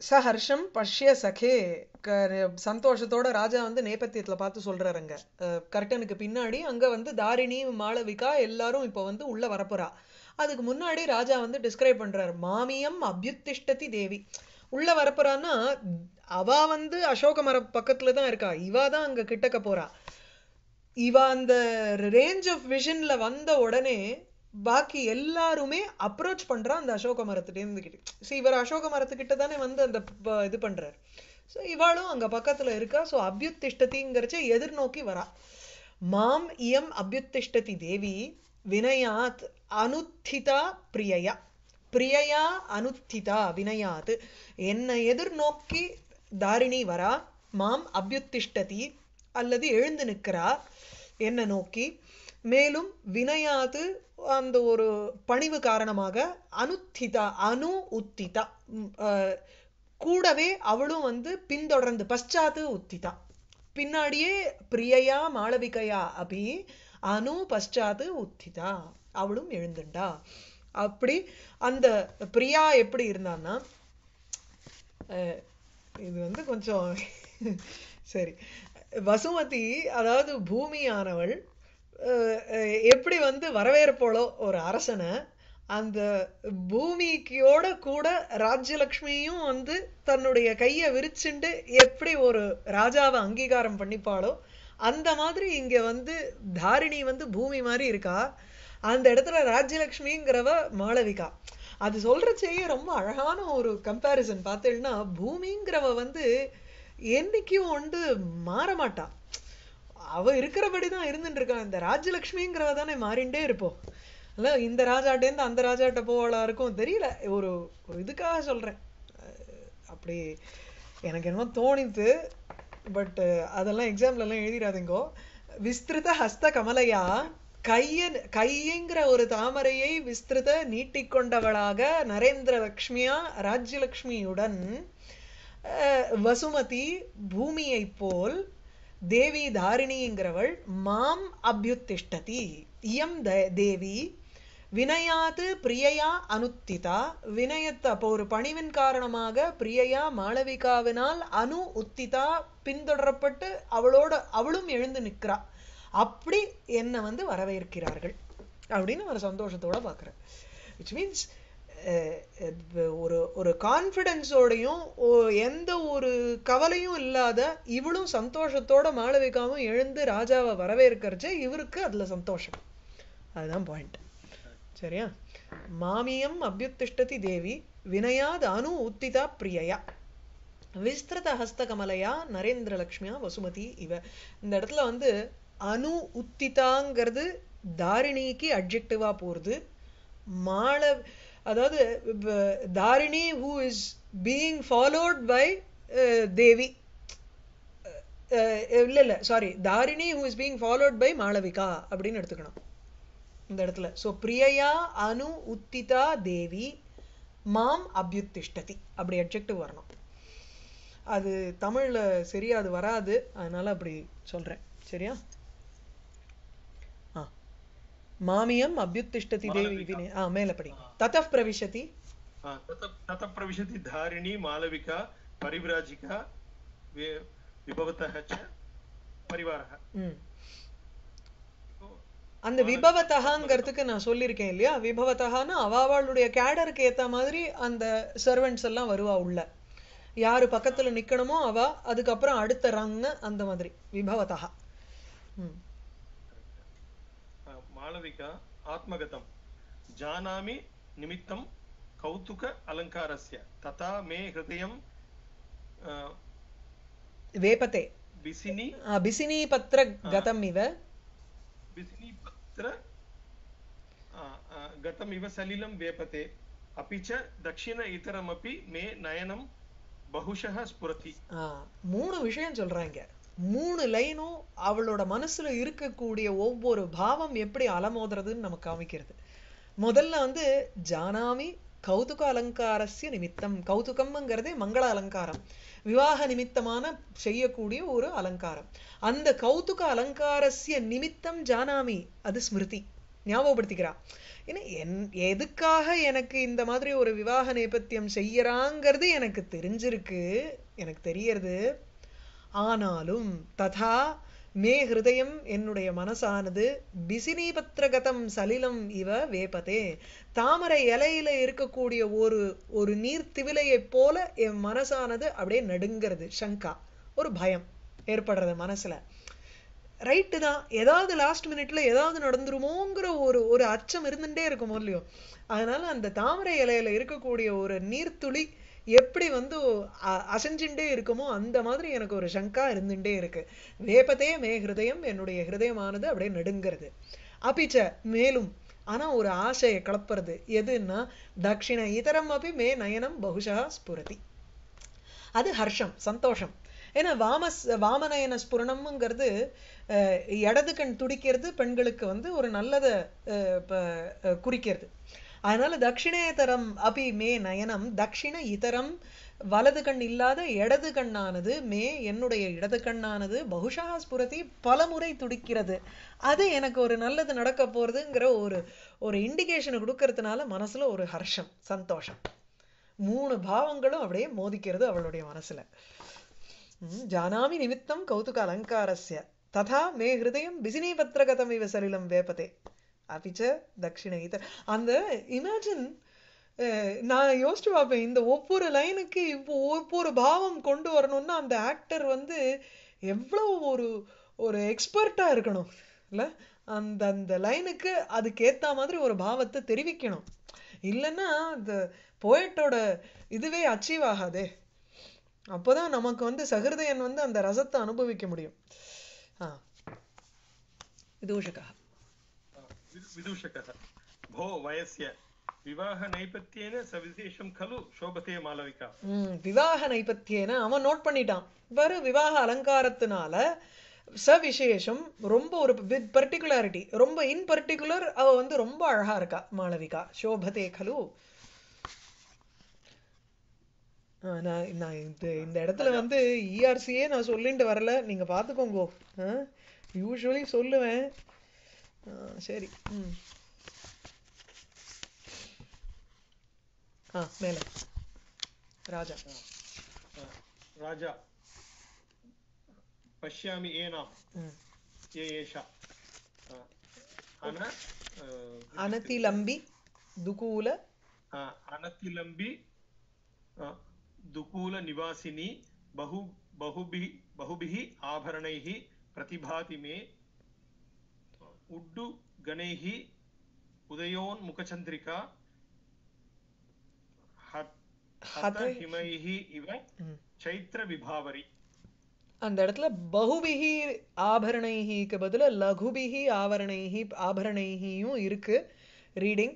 ச ஹர்ஷம் பஷ்ய சகே சந்தோஷத்தோட ராஜா வந்து நேபத்தியத்தில் பார்த்து அங்கே கர்டனுக்கு பின்னாடி அங்கே வந்து தாரிணி மாளவிகா எல்லாரும் இப்போ வந்து உள்ள வரப்புறா அதுக்கு முன்னாடி ராஜா வந்து டிஸ்கிரைப் பண்ணுறார் மாமியம் அபியுத்திஷ்டதி தேவி உள்ள வரப்போறான்னா அவ வந்து அசோக மர பக்கத்துல தான் இருக்கா இவா தான் அங்கே கிட்டக்க போறா இவா அந்த ரேஞ்ச் ஆஃப் விஷன்ல வந்த உடனே பாக்கி எல்லாருமே அப்ரோச் பண்றா அந்த அசோக இருந்துகிட்டு ஸோ இவர் அசோக மரத்துக்கிட்ட தானே வந்து அந்த இது பண்றாரு ஸோ இவாளும் அங்க பக்கத்துல இருக்கா ஸோ அபியுத்திஷ்டதிங்கிறச்ச எதிர்நோக்கி வரா மாம் இயம் அபியுத்திஷ்டதி தேவி வினயாத் அனுத்திதா பிரியையா பிரியையா அனுத்திதா வினயாத் என்னை எதிர்நோக்கி தாரிணி வரா மாம் அபியுத்திஷ்டதி அல்லது எழுந்து நிற்கிறா என்னை நோக்கி மேலும் வினையாது அந்த ஒரு பணிவு காரணமாக அனுத்திதா அனு உத்திதா கூடவே அவளும் வந்து பின்தொடர்ந்து பஷாத்து உத்திதா பின்னாடியே பிரியையா மாளவிகையா அபி அனு பஷாத்து உத்திதா அவளும் எழுந்துண்டா அப்படி அந்த பிரியா எப்படி இருந்தான்னா இது வந்து கொஞ்சம் சரி வசுமதி அதாவது பூமியானவள் எப்படி வந்து வரவேற்போலோ ஒரு அரசனை அந்த பூமிக்கியோட கூட ராஜ்யலக்ஷ்மியும் வந்து தன்னுடைய கையை விரிச்சுண்டு எப்படி ஒரு ராஜாவை அங்கீகாரம் பண்ணிப்பாளோ அந்த மாதிரி இங்க வந்து தாரிணி வந்து பூமி மாதிரி இருக்கா அந்த இடத்துல ராஜ்யலக்ஷ்மிங்கிறவ மாளவிகா அது சொல்றச்சேயே ரொம்ப அழகான ஒரு கம்பாரிசன் பார்த்தேன்னா பூமிங்கிறவ வந்து என்னைக்கும் வந்து மாறமாட்டா அவ இருக்கிறபடி தான் இருந்துட்டு இருக்கான் இந்த ராஜலக்ஷ்மிங்கிறவ தானே மாறிண்டே இருப்போம் இல்லை இந்த ராஜாட்டேருந்து அந்த ராஜாட்ட போவாளா இருக்கும் தெரியல ஒரு ஒரு இதுக்காக சொல்கிறேன் அப்படி எனக்கு என்னமோ தோணித்து பட்டு அதெல்லாம் எல்லாம் எழுதிடாதீங்கோ விஸ்திருத ஹஸ்த கமலையா கைய கையங்கிற ஒரு தாமரையை விஸ்திருத நீட்டிக்கொண்டவளாக நரேந்திர லக்ஷ்மியா ராஜ்யலக்ஷ்மியுடன் வசுமதி பூமியைப் போல் தேவி தாரிணிங்கிறவள் மாம் அபியுத்திஷ்டதி இயம் த தேவி வினயாது பிரியையா அனுத்திதா வினயத்தை அப்போ ஒரு பணிவின் காரணமாக பிரியையா மாளவிகாவினால் அனு உத்திதா பின்தொடரப்பட்டு அவளோட அவளும் எழுந்து நிற்கிறா அப்படி என்னை வந்து வரவேற்கிறார்கள் அப்படின்னு ஒரு சந்தோஷத்தோட பார்க்குறேன் விச் மீன்ஸ் ஒரு ஒரு கான்ஃபிடென்ஸோடையும் எந்த ஒரு கவலையும் இல்லாத இவளும் சந்தோஷத்தோட மாளவிகாவும் எழுந்து ராஜாவை வரவேற்கிறச்சு இவருக்கு அதில் சந்தோஷம் அதுதான் பாயிண்ட் சரியா மாமியம் அபியுத்திஷ்டதி தேவி வினயாது அணு உத்திதா பிரியையா விஸ்திருத ஹஸ்தகமலையா நரேந்திரலக்ஷ்மியா வசுமதி இவ இந்த இடத்துல வந்து அணு உத்திதாங்கிறது தாரிணிக்கு அப்ஜெக்டிவா போகிறது மாள அதாவது Dharini who is being followed by தேவி இல்லை இல்லை sorry Dharini who is being followed by Malavika அப்படின்னு எடுத்துக்கணும் இந்த இடத்துல ஸோ பிரியையா அனு உத்திதா தேவி மாம் அபியுத்திஷ்டதி அப்படி அப்ஜெக்டிவ் வரணும் அது தமிழில் சரியா அது வராது அதனால் அப்படி சொல்கிறேன் சரியா மாமியம் அபியுத்திஷ்டதி தேவி ஆ மேல படி தத பிரவிஷதி தத பிரவிஷதி தாரிணி மாலவிகா பரிவிராஜிகா விபவத்தக அந்த விபவத்தகாங்கிறதுக்கு நான் சொல்லியிருக்கேன் இல்லையா விபவத்தகான்னு அவளுடைய கேடருக்கு ஏற்ற மாதிரி அந்த சர்வெண்ட்ஸ் எல்லாம் வருவா உள்ள யாரு பக்கத்துல நிக்கணுமோ அவ அதுக்கப்புறம் அடுத்த ரங்னு அந்த மாதிரி விபவத்தகா ம் मालविका आत्मगतं जानामि निमित्तं कौतुक अलङ्कारस्य तथा मे हृदयं वेपते बिसिनि बिसिनीपत्रगतम् इव बिसिनीपत्र गतमिव सलिलं वेपते अपि च दक्षिण इतरमपि मे नयनं बहुशः स्फुरति मूणु विषयं சொல்றாங்க மூணு லைனும் அவளோட மனசுல இருக்கக்கூடிய ஒவ்வொரு பாவம் எப்படி அலமோதுறதுன்னு நமக்கு காமிக்கிறது முதல்ல வந்து ஜானாமி கௌதுக அலங்காரஸ்ய நிமித்தம் கௌதுகம்ங்கிறதே மங்கள அலங்காரம் விவாக நிமித்தமான செய்யக்கூடிய ஒரு அலங்காரம் அந்த கௌதுக அலங்காரஸ்ய நிமித்தம் ஜானாமி அது ஸ்மிருதி ஞாபகப்படுத்திக்கிறா ஏன்னா என் எதுக்காக எனக்கு இந்த மாதிரி ஒரு விவாக நேபத்தியம் செய்யறாங்கிறது எனக்கு தெரிஞ்சிருக்கு எனக்கு தெரியறது ஆனாலும் ததா மே ஹிருதயம் என்னுடைய மனசானது பிசினிபத்திரகதம் சலிலம் இவ வேப்பதே தாமரை இலையில இருக்கக்கூடிய ஒரு ஒரு நீர் திவிலையை போல என் மனசானது அப்படியே நடுங்கிறது சங்கா ஒரு பயம் ஏற்படுறது மனசுல ரைட்டு தான் ஏதாவது லாஸ்ட் மினிட்ல ஏதாவது நடந்துருமோங்கிற ஒரு ஒரு அச்சம் இருந்துட்டே இருக்கும் இல்லையோ அதனால அந்த தாமரை இலையில இருக்கக்கூடிய ஒரு நீர்த்துளி எப்படி வந்து அசைஞ்சுட்டே இருக்குமோ அந்த மாதிரி எனக்கு ஒரு சங்கா இருந்துட்டே இருக்கு வேபதே மே ஹிருதயம் என்னுடைய ஹிருதயமானது அப்படியே நடுங்கிறது அப்பிச்ச மேலும் ஆனா ஒரு ஆசையை கலப்புறது எதுன்னா தட்சிண இதரம் அப்படி மே நயனம் பகுஷா ஸ்புரதி அது ஹர்ஷம் சந்தோஷம் ஏன்னா வாமஸ் வாமநயன ஸ்புரணம்ங்கிறது இடது கண் துடிக்கிறது பெண்களுக்கு வந்து ஒரு நல்லதை குறிக்கிறது அதனால தட்சிணேதரம் அபி மே நயனம் தட்சிண இதரம் வலது கண் இல்லாத இடது கண்ணானது மே என்னுடைய இடது கண்ணானது பகுஷா ஸ்புரதி பலமுறை துடிக்கிறது அது எனக்கு ஒரு நல்லது நடக்க போறதுங்கிற ஒரு ஒரு இண்டிகேஷனை கொடுக்கறதுனால மனசுல ஒரு ஹர்ஷம் சந்தோஷம் மூணு பாவங்களும் அப்படியே மோதிக்கிறது அவளுடைய மனசுல ஜானாமி நிமித்தம் கௌதுக அலங்காரஸ்ய ததா மே ஹிருதயம் பிசினீபத்ரகதம் இவ சலிலம் வேபதே अपि च தட்சிண அந்த இமேஜின் நான் யோசிச்சு பார்ப்பேன் இந்த ஒவ்வொரு லைனுக்கு இப்போ ஒவ்வொரு பாவம் கொண்டு வரணும்னா அந்த ஆக்டர் வந்து எவ்வளோ ஒரு ஒரு எக்ஸ்பர்ட்டாக இருக்கணும் இல்லை அந்த அந்த லைனுக்கு அதுக்கேற்ற மாதிரி ஒரு பாவத்தை தெரிவிக்கணும் இல்லைன்னா இந்த போய்ட்டோட இதுவே அச்சீவ் ஆகாதே அப்போதான் நமக்கு வந்து சகிருதயன் வந்து அந்த ரசத்தை அனுபவிக்க முடியும் ஆ இது உஷக்காக विदूषकः भो वयस्य விவாகநைபத்தியேன சவிசேஷம் கலு சோபத்தே மாலவிகா விவாக நைபத்தியேன அவன் நோட் பண்ணிட்டான் பாரு விவாக அலங்காரத்தினால சவிசேஷம் ரொம்ப ஒரு வித் பர்டிகுலாரிட்டி ரொம்ப இன் பர்டிகுலர் அவ வந்து ரொம்ப அழகா இருக்கா மாளவிகா சோபதே கலு நான் இந்த இந்த இடத்துல வந்து இஆர்சியே e நான் சொல்லிட்டு வரல நீங்க பாத்துக்கோங்கோ யூஸ்வலி சொல்லுவேன் ശരി ആ മേലെ രാജ രാജ പശ്യാമി ഏനാം ഏഷ അന അനതിലംബി ദുകൂല അനതിലംബി दुकूल निवासिनी बहु बहुभिः बहुभिः आभरणैः प्रतिभाति मे உட்டு கணேஹி உதயோன் முகச்சந்திரிகா ஹதஹிமைஹி இவ சைத்திர விபாவரி அந்த இடத்துல பகுபிகி ஆபரணைஹிக்கு பதில லகுபிகி ஆவரணைஹி ஆபரணைஹியும் இருக்கு ரீடிங்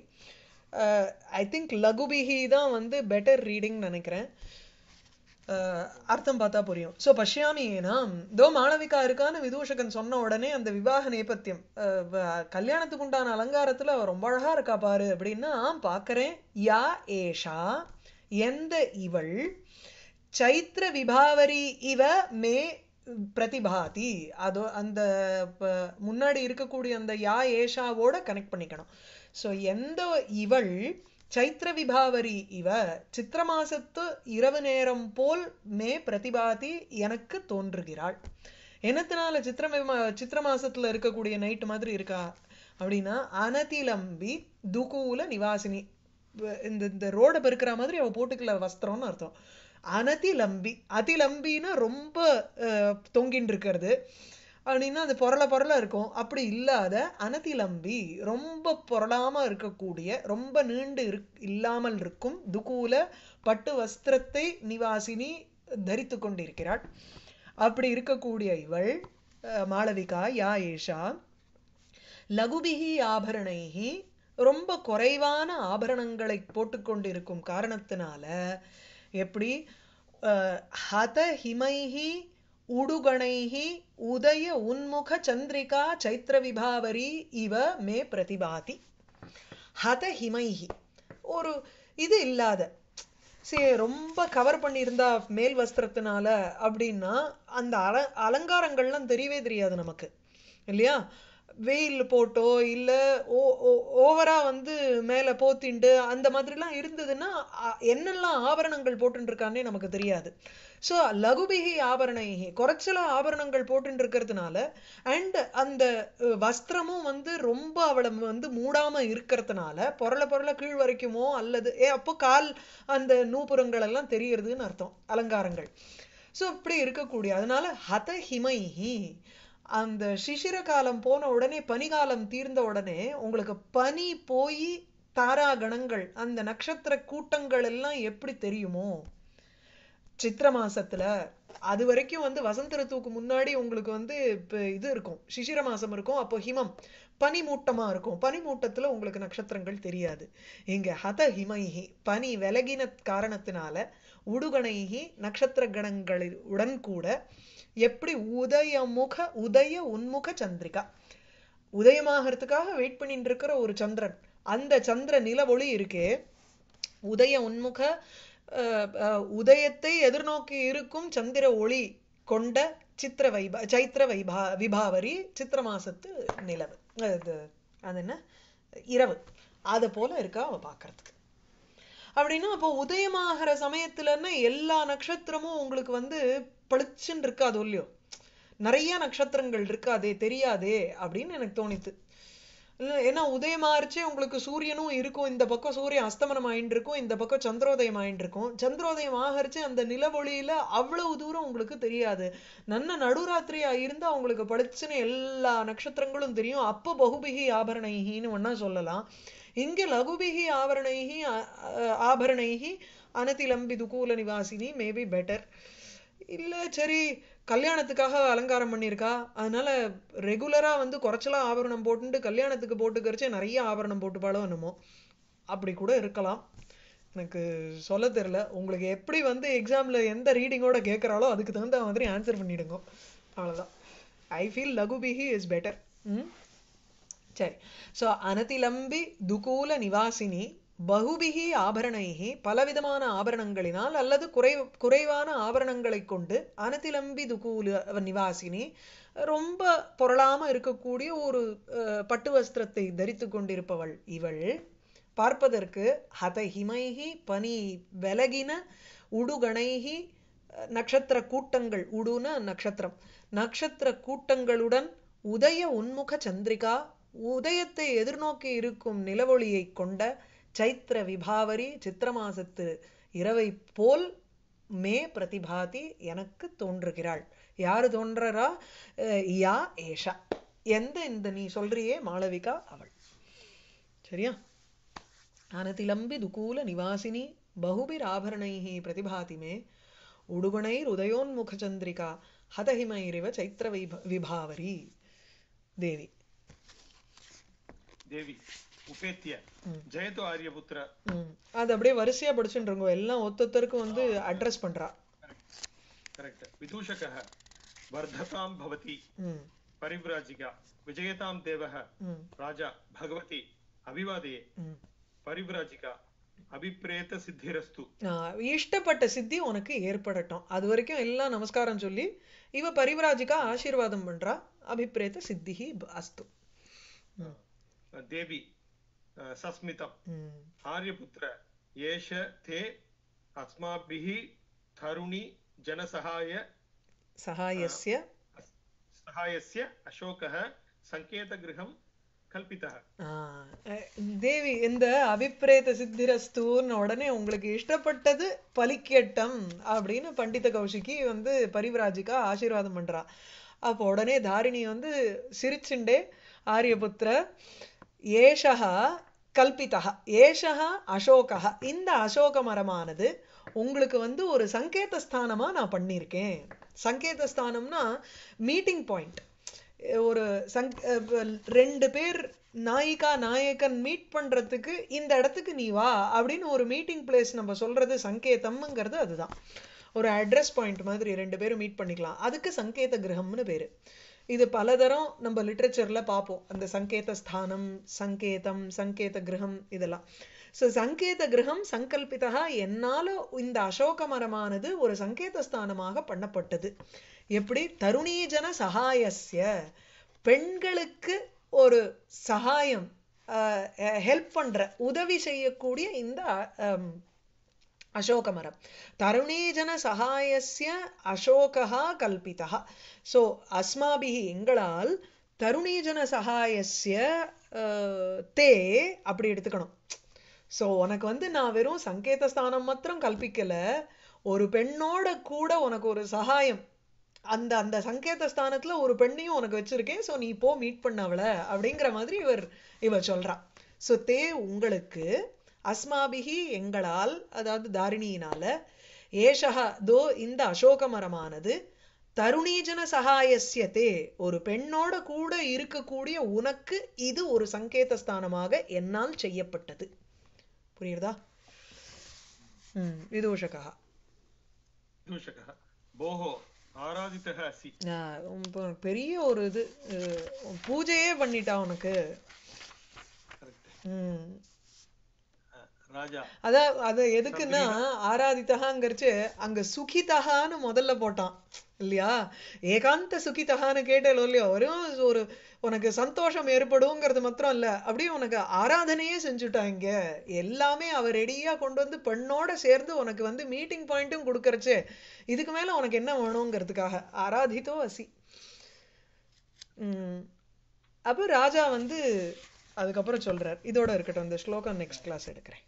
ஐ திங்க் லகுபிகி தான் வந்து பெட்டர் ரீடிங் நினைக்கிறேன் அர்த்தம் பார்த்தா புரியும் ஸோ பஷ்யாமினா தோ மாணவிகா இருக்கான்னு விதூஷகன் சொன்ன உடனே அந்த விவாக நேபத்தியம் கல்யாணத்துக்கு உண்டான அலங்காரத்தில் ரொம்ப அழகா இருக்கா பாரு அப்படின்னா பார்க்குறேன் யா ஏஷா எந்த இவள் சைத்ர விபாவரி இவ மே பிரதிபாதி அதோ அந்த முன்னாடி இருக்கக்கூடிய அந்த யா ஏஷாவோட கனெக்ட் பண்ணிக்கணும் ஸோ எந்த இவள் சைத்ர விபாவரி இவ சித்திர மாசத்து இரவு நேரம் போல் மே பிரதிபாதி எனக்கு தோன்றுகிறாள் என்னத்தினால சித்திர சித்திர மாசத்துல இருக்கக்கூடிய நைட் மாதிரி இருக்கா அப்படின்னா அனதிலம்பி துகூல நிவாசினி இந்த இந்த ரோடை பெருக்கிற மாதிரி அவள் போட்டுக்கல வஸ்திரம்னு அர்த்தம் அனதிலம்பி அதிலம்பின்னா ரொம்ப தொங்கின்னு இருக்கிறது அப்படின்னா அது பொரள பொரள இருக்கும் அப்படி இல்லாத அனதிலம்பி ரொம்ப பொரளாமல் இருக்கக்கூடிய ரொம்ப நீண்டு இருக் இல்லாமல் இருக்கும் துகூல பட்டு வஸ்திரத்தை நிவாசினி தரித்து கொண்டிருக்கிறாள் அப்படி இருக்கக்கூடிய இவள் மாளவிகா யா ஏஷா லகுபிகி ஆபரணைகி ரொம்ப குறைவான ஆபரணங்களை போட்டுக்கொண்டிருக்கும் காரணத்தினால எப்படி ஹத ஹிமைஹி உடுகணைஹி உதய உன்முக சந்திரிகா விபாவரி இவ மே பிரதிபாதி ஹத ஹிமைஹி ஒரு இது இல்லாத சே ரொம்ப கவர் பண்ணியிருந்தா மேல் வஸ்திரத்தினால அப்படின்னா அந்த அல அலங்காரங்கள்லாம் தெரியவே தெரியாது நமக்கு இல்லையா வெயில் போட்டோ இல்லை ஓ ஓவராக வந்து மேலே போத்திண்டு அந்த மாதிரிலாம் இருந்ததுன்னா என்னெல்லாம் ஆபரணங்கள் இருக்கான்னே நமக்கு தெரியாது ஸோ லகுபிகி ஆபரணைகி குறைச்சல ஆபரணங்கள் போட்டுட்டு இருக்கிறதுனால அண்ட் அந்த வஸ்திரமும் வந்து ரொம்ப அவளை வந்து மூடாம இருக்கிறதுனால பொருளை பொருளை கீழ் வரைக்குமோ அல்லது ஏ அப்போ கால் அந்த நூபுரங்கள் எல்லாம் தெரியறதுன்னு அர்த்தம் அலங்காரங்கள் ஸோ இப்படி இருக்கக்கூடிய அதனால ஹத ஹிமைஹி அந்த சிசிர காலம் போன உடனே பனிகாலம் தீர்ந்த உடனே உங்களுக்கு பனி போய் தாரா கணங்கள் அந்த நட்சத்திர கூட்டங்கள் எல்லாம் எப்படி தெரியுமோ சித்திர மாசத்துல அது வரைக்கும் வந்து வசந்த ரித்துவுக்கு முன்னாடி உங்களுக்கு வந்து இப்போ இது இருக்கும் சிசிர மாசம் இருக்கும் அப்போ ஹிமம் பனிமூட்டமா இருக்கும் பனிமூட்டத்துல உங்களுக்கு நட்சத்திரங்கள் தெரியாது இங்க ஹத ஹிமைஹி பனி விலகின காரணத்தினால உடுகணைகி நட்சத்திர கணங்களில் உடன் கூட எப்படி உதயமுக உதய உன்முக சந்திரிகா உதயமாகறதுக்காக வெயிட் பண்ணிட்டு இருக்கிற ஒரு சந்திரன் அந்த சந்திர நில ஒளி இருக்கு உதய உன்முக உதயத்தை எதிர்நோக்கி இருக்கும் சந்திர ஒளி கொண்ட சித்திர வைப சைத்திர வைபா விபாவரி சித்திர மாசத்து நிலவு அது அது என்ன இரவு அது போல இருக்கா அவ பாக்குறதுக்கு அப்படின்னா அப்போ உதயமாகிற சமயத்துலன்னா எல்லா நட்சத்திரமும் உங்களுக்கு வந்து பளிச்சுன்னு இருக்காது இல்லையோ நிறைய நட்சத்திரங்கள் இருக்காதே தெரியாதே அப்படின்னு எனக்கு தோணித்து ஏன்னா உதயமாயிருச்சே உங்களுக்கு சூரியனும் இருக்கும் இந்த பக்கம் சூரியன் அஸ்தமனம் ஆயின்னு இருக்கும் இந்த பக்கம் சந்திரோதயம் ஆயின்னு இருக்கும் சந்திரோதயம் ஆகரிச்சு அந்த நிலவொளியில அவ்வளவு தூரம் உங்களுக்கு தெரியாது நல்ல நடுராத்திரியா இருந்தா உங்களுக்கு படிச்சுன்னு எல்லா நட்சத்திரங்களும் தெரியும் அப்போ பகுபிகி ஆபரணைகின்னு ஒன்னா சொல்லலாம் இங்க லகுபிகி ஆபரணைகி ஆபரணைகி அனதிலம்பி துகூல நிவாசினி மேபி பெட்டர் இல்லை சரி கல்யாணத்துக்காக அலங்காரம் பண்ணியிருக்கா அதனால ரெகுலராக வந்து குறைச்சலாக ஆபரணம் போட்டு கல்யாணத்துக்கு போட்டுக்கிறச்சே நிறைய ஆபரணம் போட்டுப்பாலும் என்னமோ அப்படி கூட இருக்கலாம் எனக்கு சொல்ல தெரில உங்களுக்கு எப்படி வந்து எக்ஸாமில் எந்த ரீடிங்கோட கேட்குறாலோ அதுக்கு தகுந்த மாதிரி ஆன்சர் பண்ணிடுங்க அவ்வளோதான் ஐ ஃபீல் லகு பிஹி இஸ் பெட்டர் ம் சரி ஸோ அனதிலம்பி துகூல நிவாசினி பகுபிகி ஆபரணைகி பலவிதமான ஆபரணங்களினால் அல்லது குறை குறைவான ஆபரணங்களை கொண்டு அனதிலம்பி துகூல நிவாசினி ரொம்ப பொருளாம இருக்கக்கூடிய ஒரு பட்டு வஸ்திரத்தை தரித்து கொண்டிருப்பவள் இவள் பார்ப்பதற்கு ஹத ஹிமைகி பனி விலகின உடுகணைகி நட்சத்திர கூட்டங்கள் உடுன நட்சத்திரம் நட்சத்திர கூட்டங்களுடன் உதய உன்முக சந்திரிகா உதயத்தை எதிர்நோக்கி இருக்கும் நிலவொளியை கொண்ட சைத்திர விபாவரி சித்திர மாசத்து இரவை போல் மே பிரதிபாதி எனக்கு தோன்றுகிறாள் யாரு தோன்றரா யா ஏஷா எந்த இந்த நீ சொல்றியே மாளவிகா அவள் சரியா அனதிலம்பி துகூல நிவாசினி பகுபிராபரணை பிரதிபாதி மே உடுகுணைர் சந்திரிகா ஹதஹிமைரிவ சைத்திர விபாவரி தேவி தேவி உபேத்திய ஜெயது ஆரியபுத்திர அது அப்படியே வரிசையா படிச்சுட்டு இருக்கோம் எல்லாம் ஒத்தொத்தருக்கும் வந்து அட்ரஸ் பண்றா கரெக்ட் விதூஷக வர்ததாம் பவதி பரிவிராஜிகா விஜயதாம் தேவக ராஜா பகவதி அபிவாதையே பரிவிராஜிகா அபிப்ரேத சித்திரஸ்து இஷ்டப்பட்ட சித்தி உனக்கு ஏற்படட்டும் அது வரைக்கும் எல்லாம் நமஸ்காரம் சொல்லி இவ பரிவராஜிக்கா ஆசீர்வாதம் பண்றா அபிப்ரேத சித்திஹி அஸ்து தேவி சஸ்மிதம் ஆரியபுத்திர ஏஷ தே அஸ்மாபிஹி தருணி ஜனசகாய சகாயசிய சகாயசிய அசோகः சங்கேத கிரகம் தேவி இந்த அபிப்பிரேத சித்திரஸ்தூன்னு உடனே உங்களுக்கு இஷ்டப்பட்டது பலிக்கட்டம் அப்படின்னு பண்டித கௌஷிகி வந்து பரிவராஜிக்கா ஆசீர்வாதம் பண்றா அப்போ உடனே தாரிணி வந்து சிரிச்சுண்டே ஆரியபுத்திர ஏஷா கல்பித்தகா ஏஷகா அசோகா இந்த அசோக மரமானது உங்களுக்கு வந்து ஒரு சங்கேதஸ்தானமாக நான் பண்ணியிருக்கேன் சங்கேதஸ்தானம்னா மீட்டிங் பாயிண்ட் ஒரு சங் ரெண்டு பேர் நாயிகா நாயகன் மீட் பண்ணுறதுக்கு இந்த இடத்துக்கு நீ வா அப்படின்னு ஒரு மீட்டிங் பிளேஸ் நம்ம சொல்கிறது சங்கேதம்ங்கிறது அதுதான் ஒரு அட்ரஸ் பாயிண்ட் மாதிரி ரெண்டு பேரும் மீட் பண்ணிக்கலாம் அதுக்கு சங்கேத கிரகம்னு பேர் இது பலதரம் நம்ம லிட்ரேச்சரில் பார்ப்போம் அந்த சங்கேத ஸ்தானம் சங்கேதம் சங்கேத கிரகம் இதெல்லாம் ஸோ சங்கேத கிரகம் சங்கல்பிதா என்னால் இந்த அசோக மரமானது ஒரு சங்கேதஸ்தானமாக பண்ணப்பட்டது எப்படி தருணீஜன சகாயஸ்ய பெண்களுக்கு ஒரு சகாயம் ஹெல்ப் பண்ணுற உதவி செய்யக்கூடிய இந்த அசோகமரம் தருணீஜன சகாயசிய அசோகா கல்பிதா ஸோ அஸ்மாபிகி எங்களால் தருணீஜன சகாயசிய தே அப்படி எடுத்துக்கணும் ஸோ உனக்கு வந்து நான் வெறும் சங்கேத ஸ்தானம் மாத்திரம் கல்பிக்கலை ஒரு பெண்ணோட கூட உனக்கு ஒரு சகாயம் அந்த அந்த சங்கேத ஒரு பெண்ணையும் உனக்கு வச்சுருக்கேன் ஸோ நீ போ மீட் பண்ண அப்படிங்கிற மாதிரி இவர் இவர் சொல்கிறா ஸோ தே உங்களுக்கு அஸ்மாபிகி எங்களால் அதாவது தாரிணியினால ஏஷகா தோ இந்த அசோக மரமானது தருணீஜன சகாயசியத்தே ஒரு பெண்ணோட கூட இருக்கக்கூடிய உனக்கு இது ஒரு சங்கேதஸ்தானமாக என்னால் செய்யப்பட்டது புரியுறதா விதூஷகா பெரிய ஒரு இது பூஜையே பண்ணிட்டா உனக்கு உம் அதான் அது எதுக்குன்னா ஆராதித்தகாங்கிறச்சு அங்க சுகிதகான்னு முதல்ல போட்டான் இல்லையா ஏகாந்த சுகிதகான்னு கேட்டாலும் இல்லையா வெறும் ஒரு உனக்கு சந்தோஷம் ஏற்படுங்கிறது மாத்திரம் இல்ல அப்படியே உனக்கு ஆராதனையே செஞ்சுட்டாங்க எல்லாமே அவர் ரெடியா கொண்டு வந்து பெண்ணோட சேர்ந்து உனக்கு வந்து மீட்டிங் பாயிண்ட்டும் கொடுக்கறச்சு இதுக்கு மேல உனக்கு என்ன வேணுங்கிறதுக்காக ஆராதித்தோ அசி உம் அப்ப ராஜா வந்து அதுக்கப்புறம் சொல்றார் இதோட இருக்கட்டும் இந்த ஸ்லோகம் நெக்ஸ்ட் கிளாஸ் எடுக்கிறேன்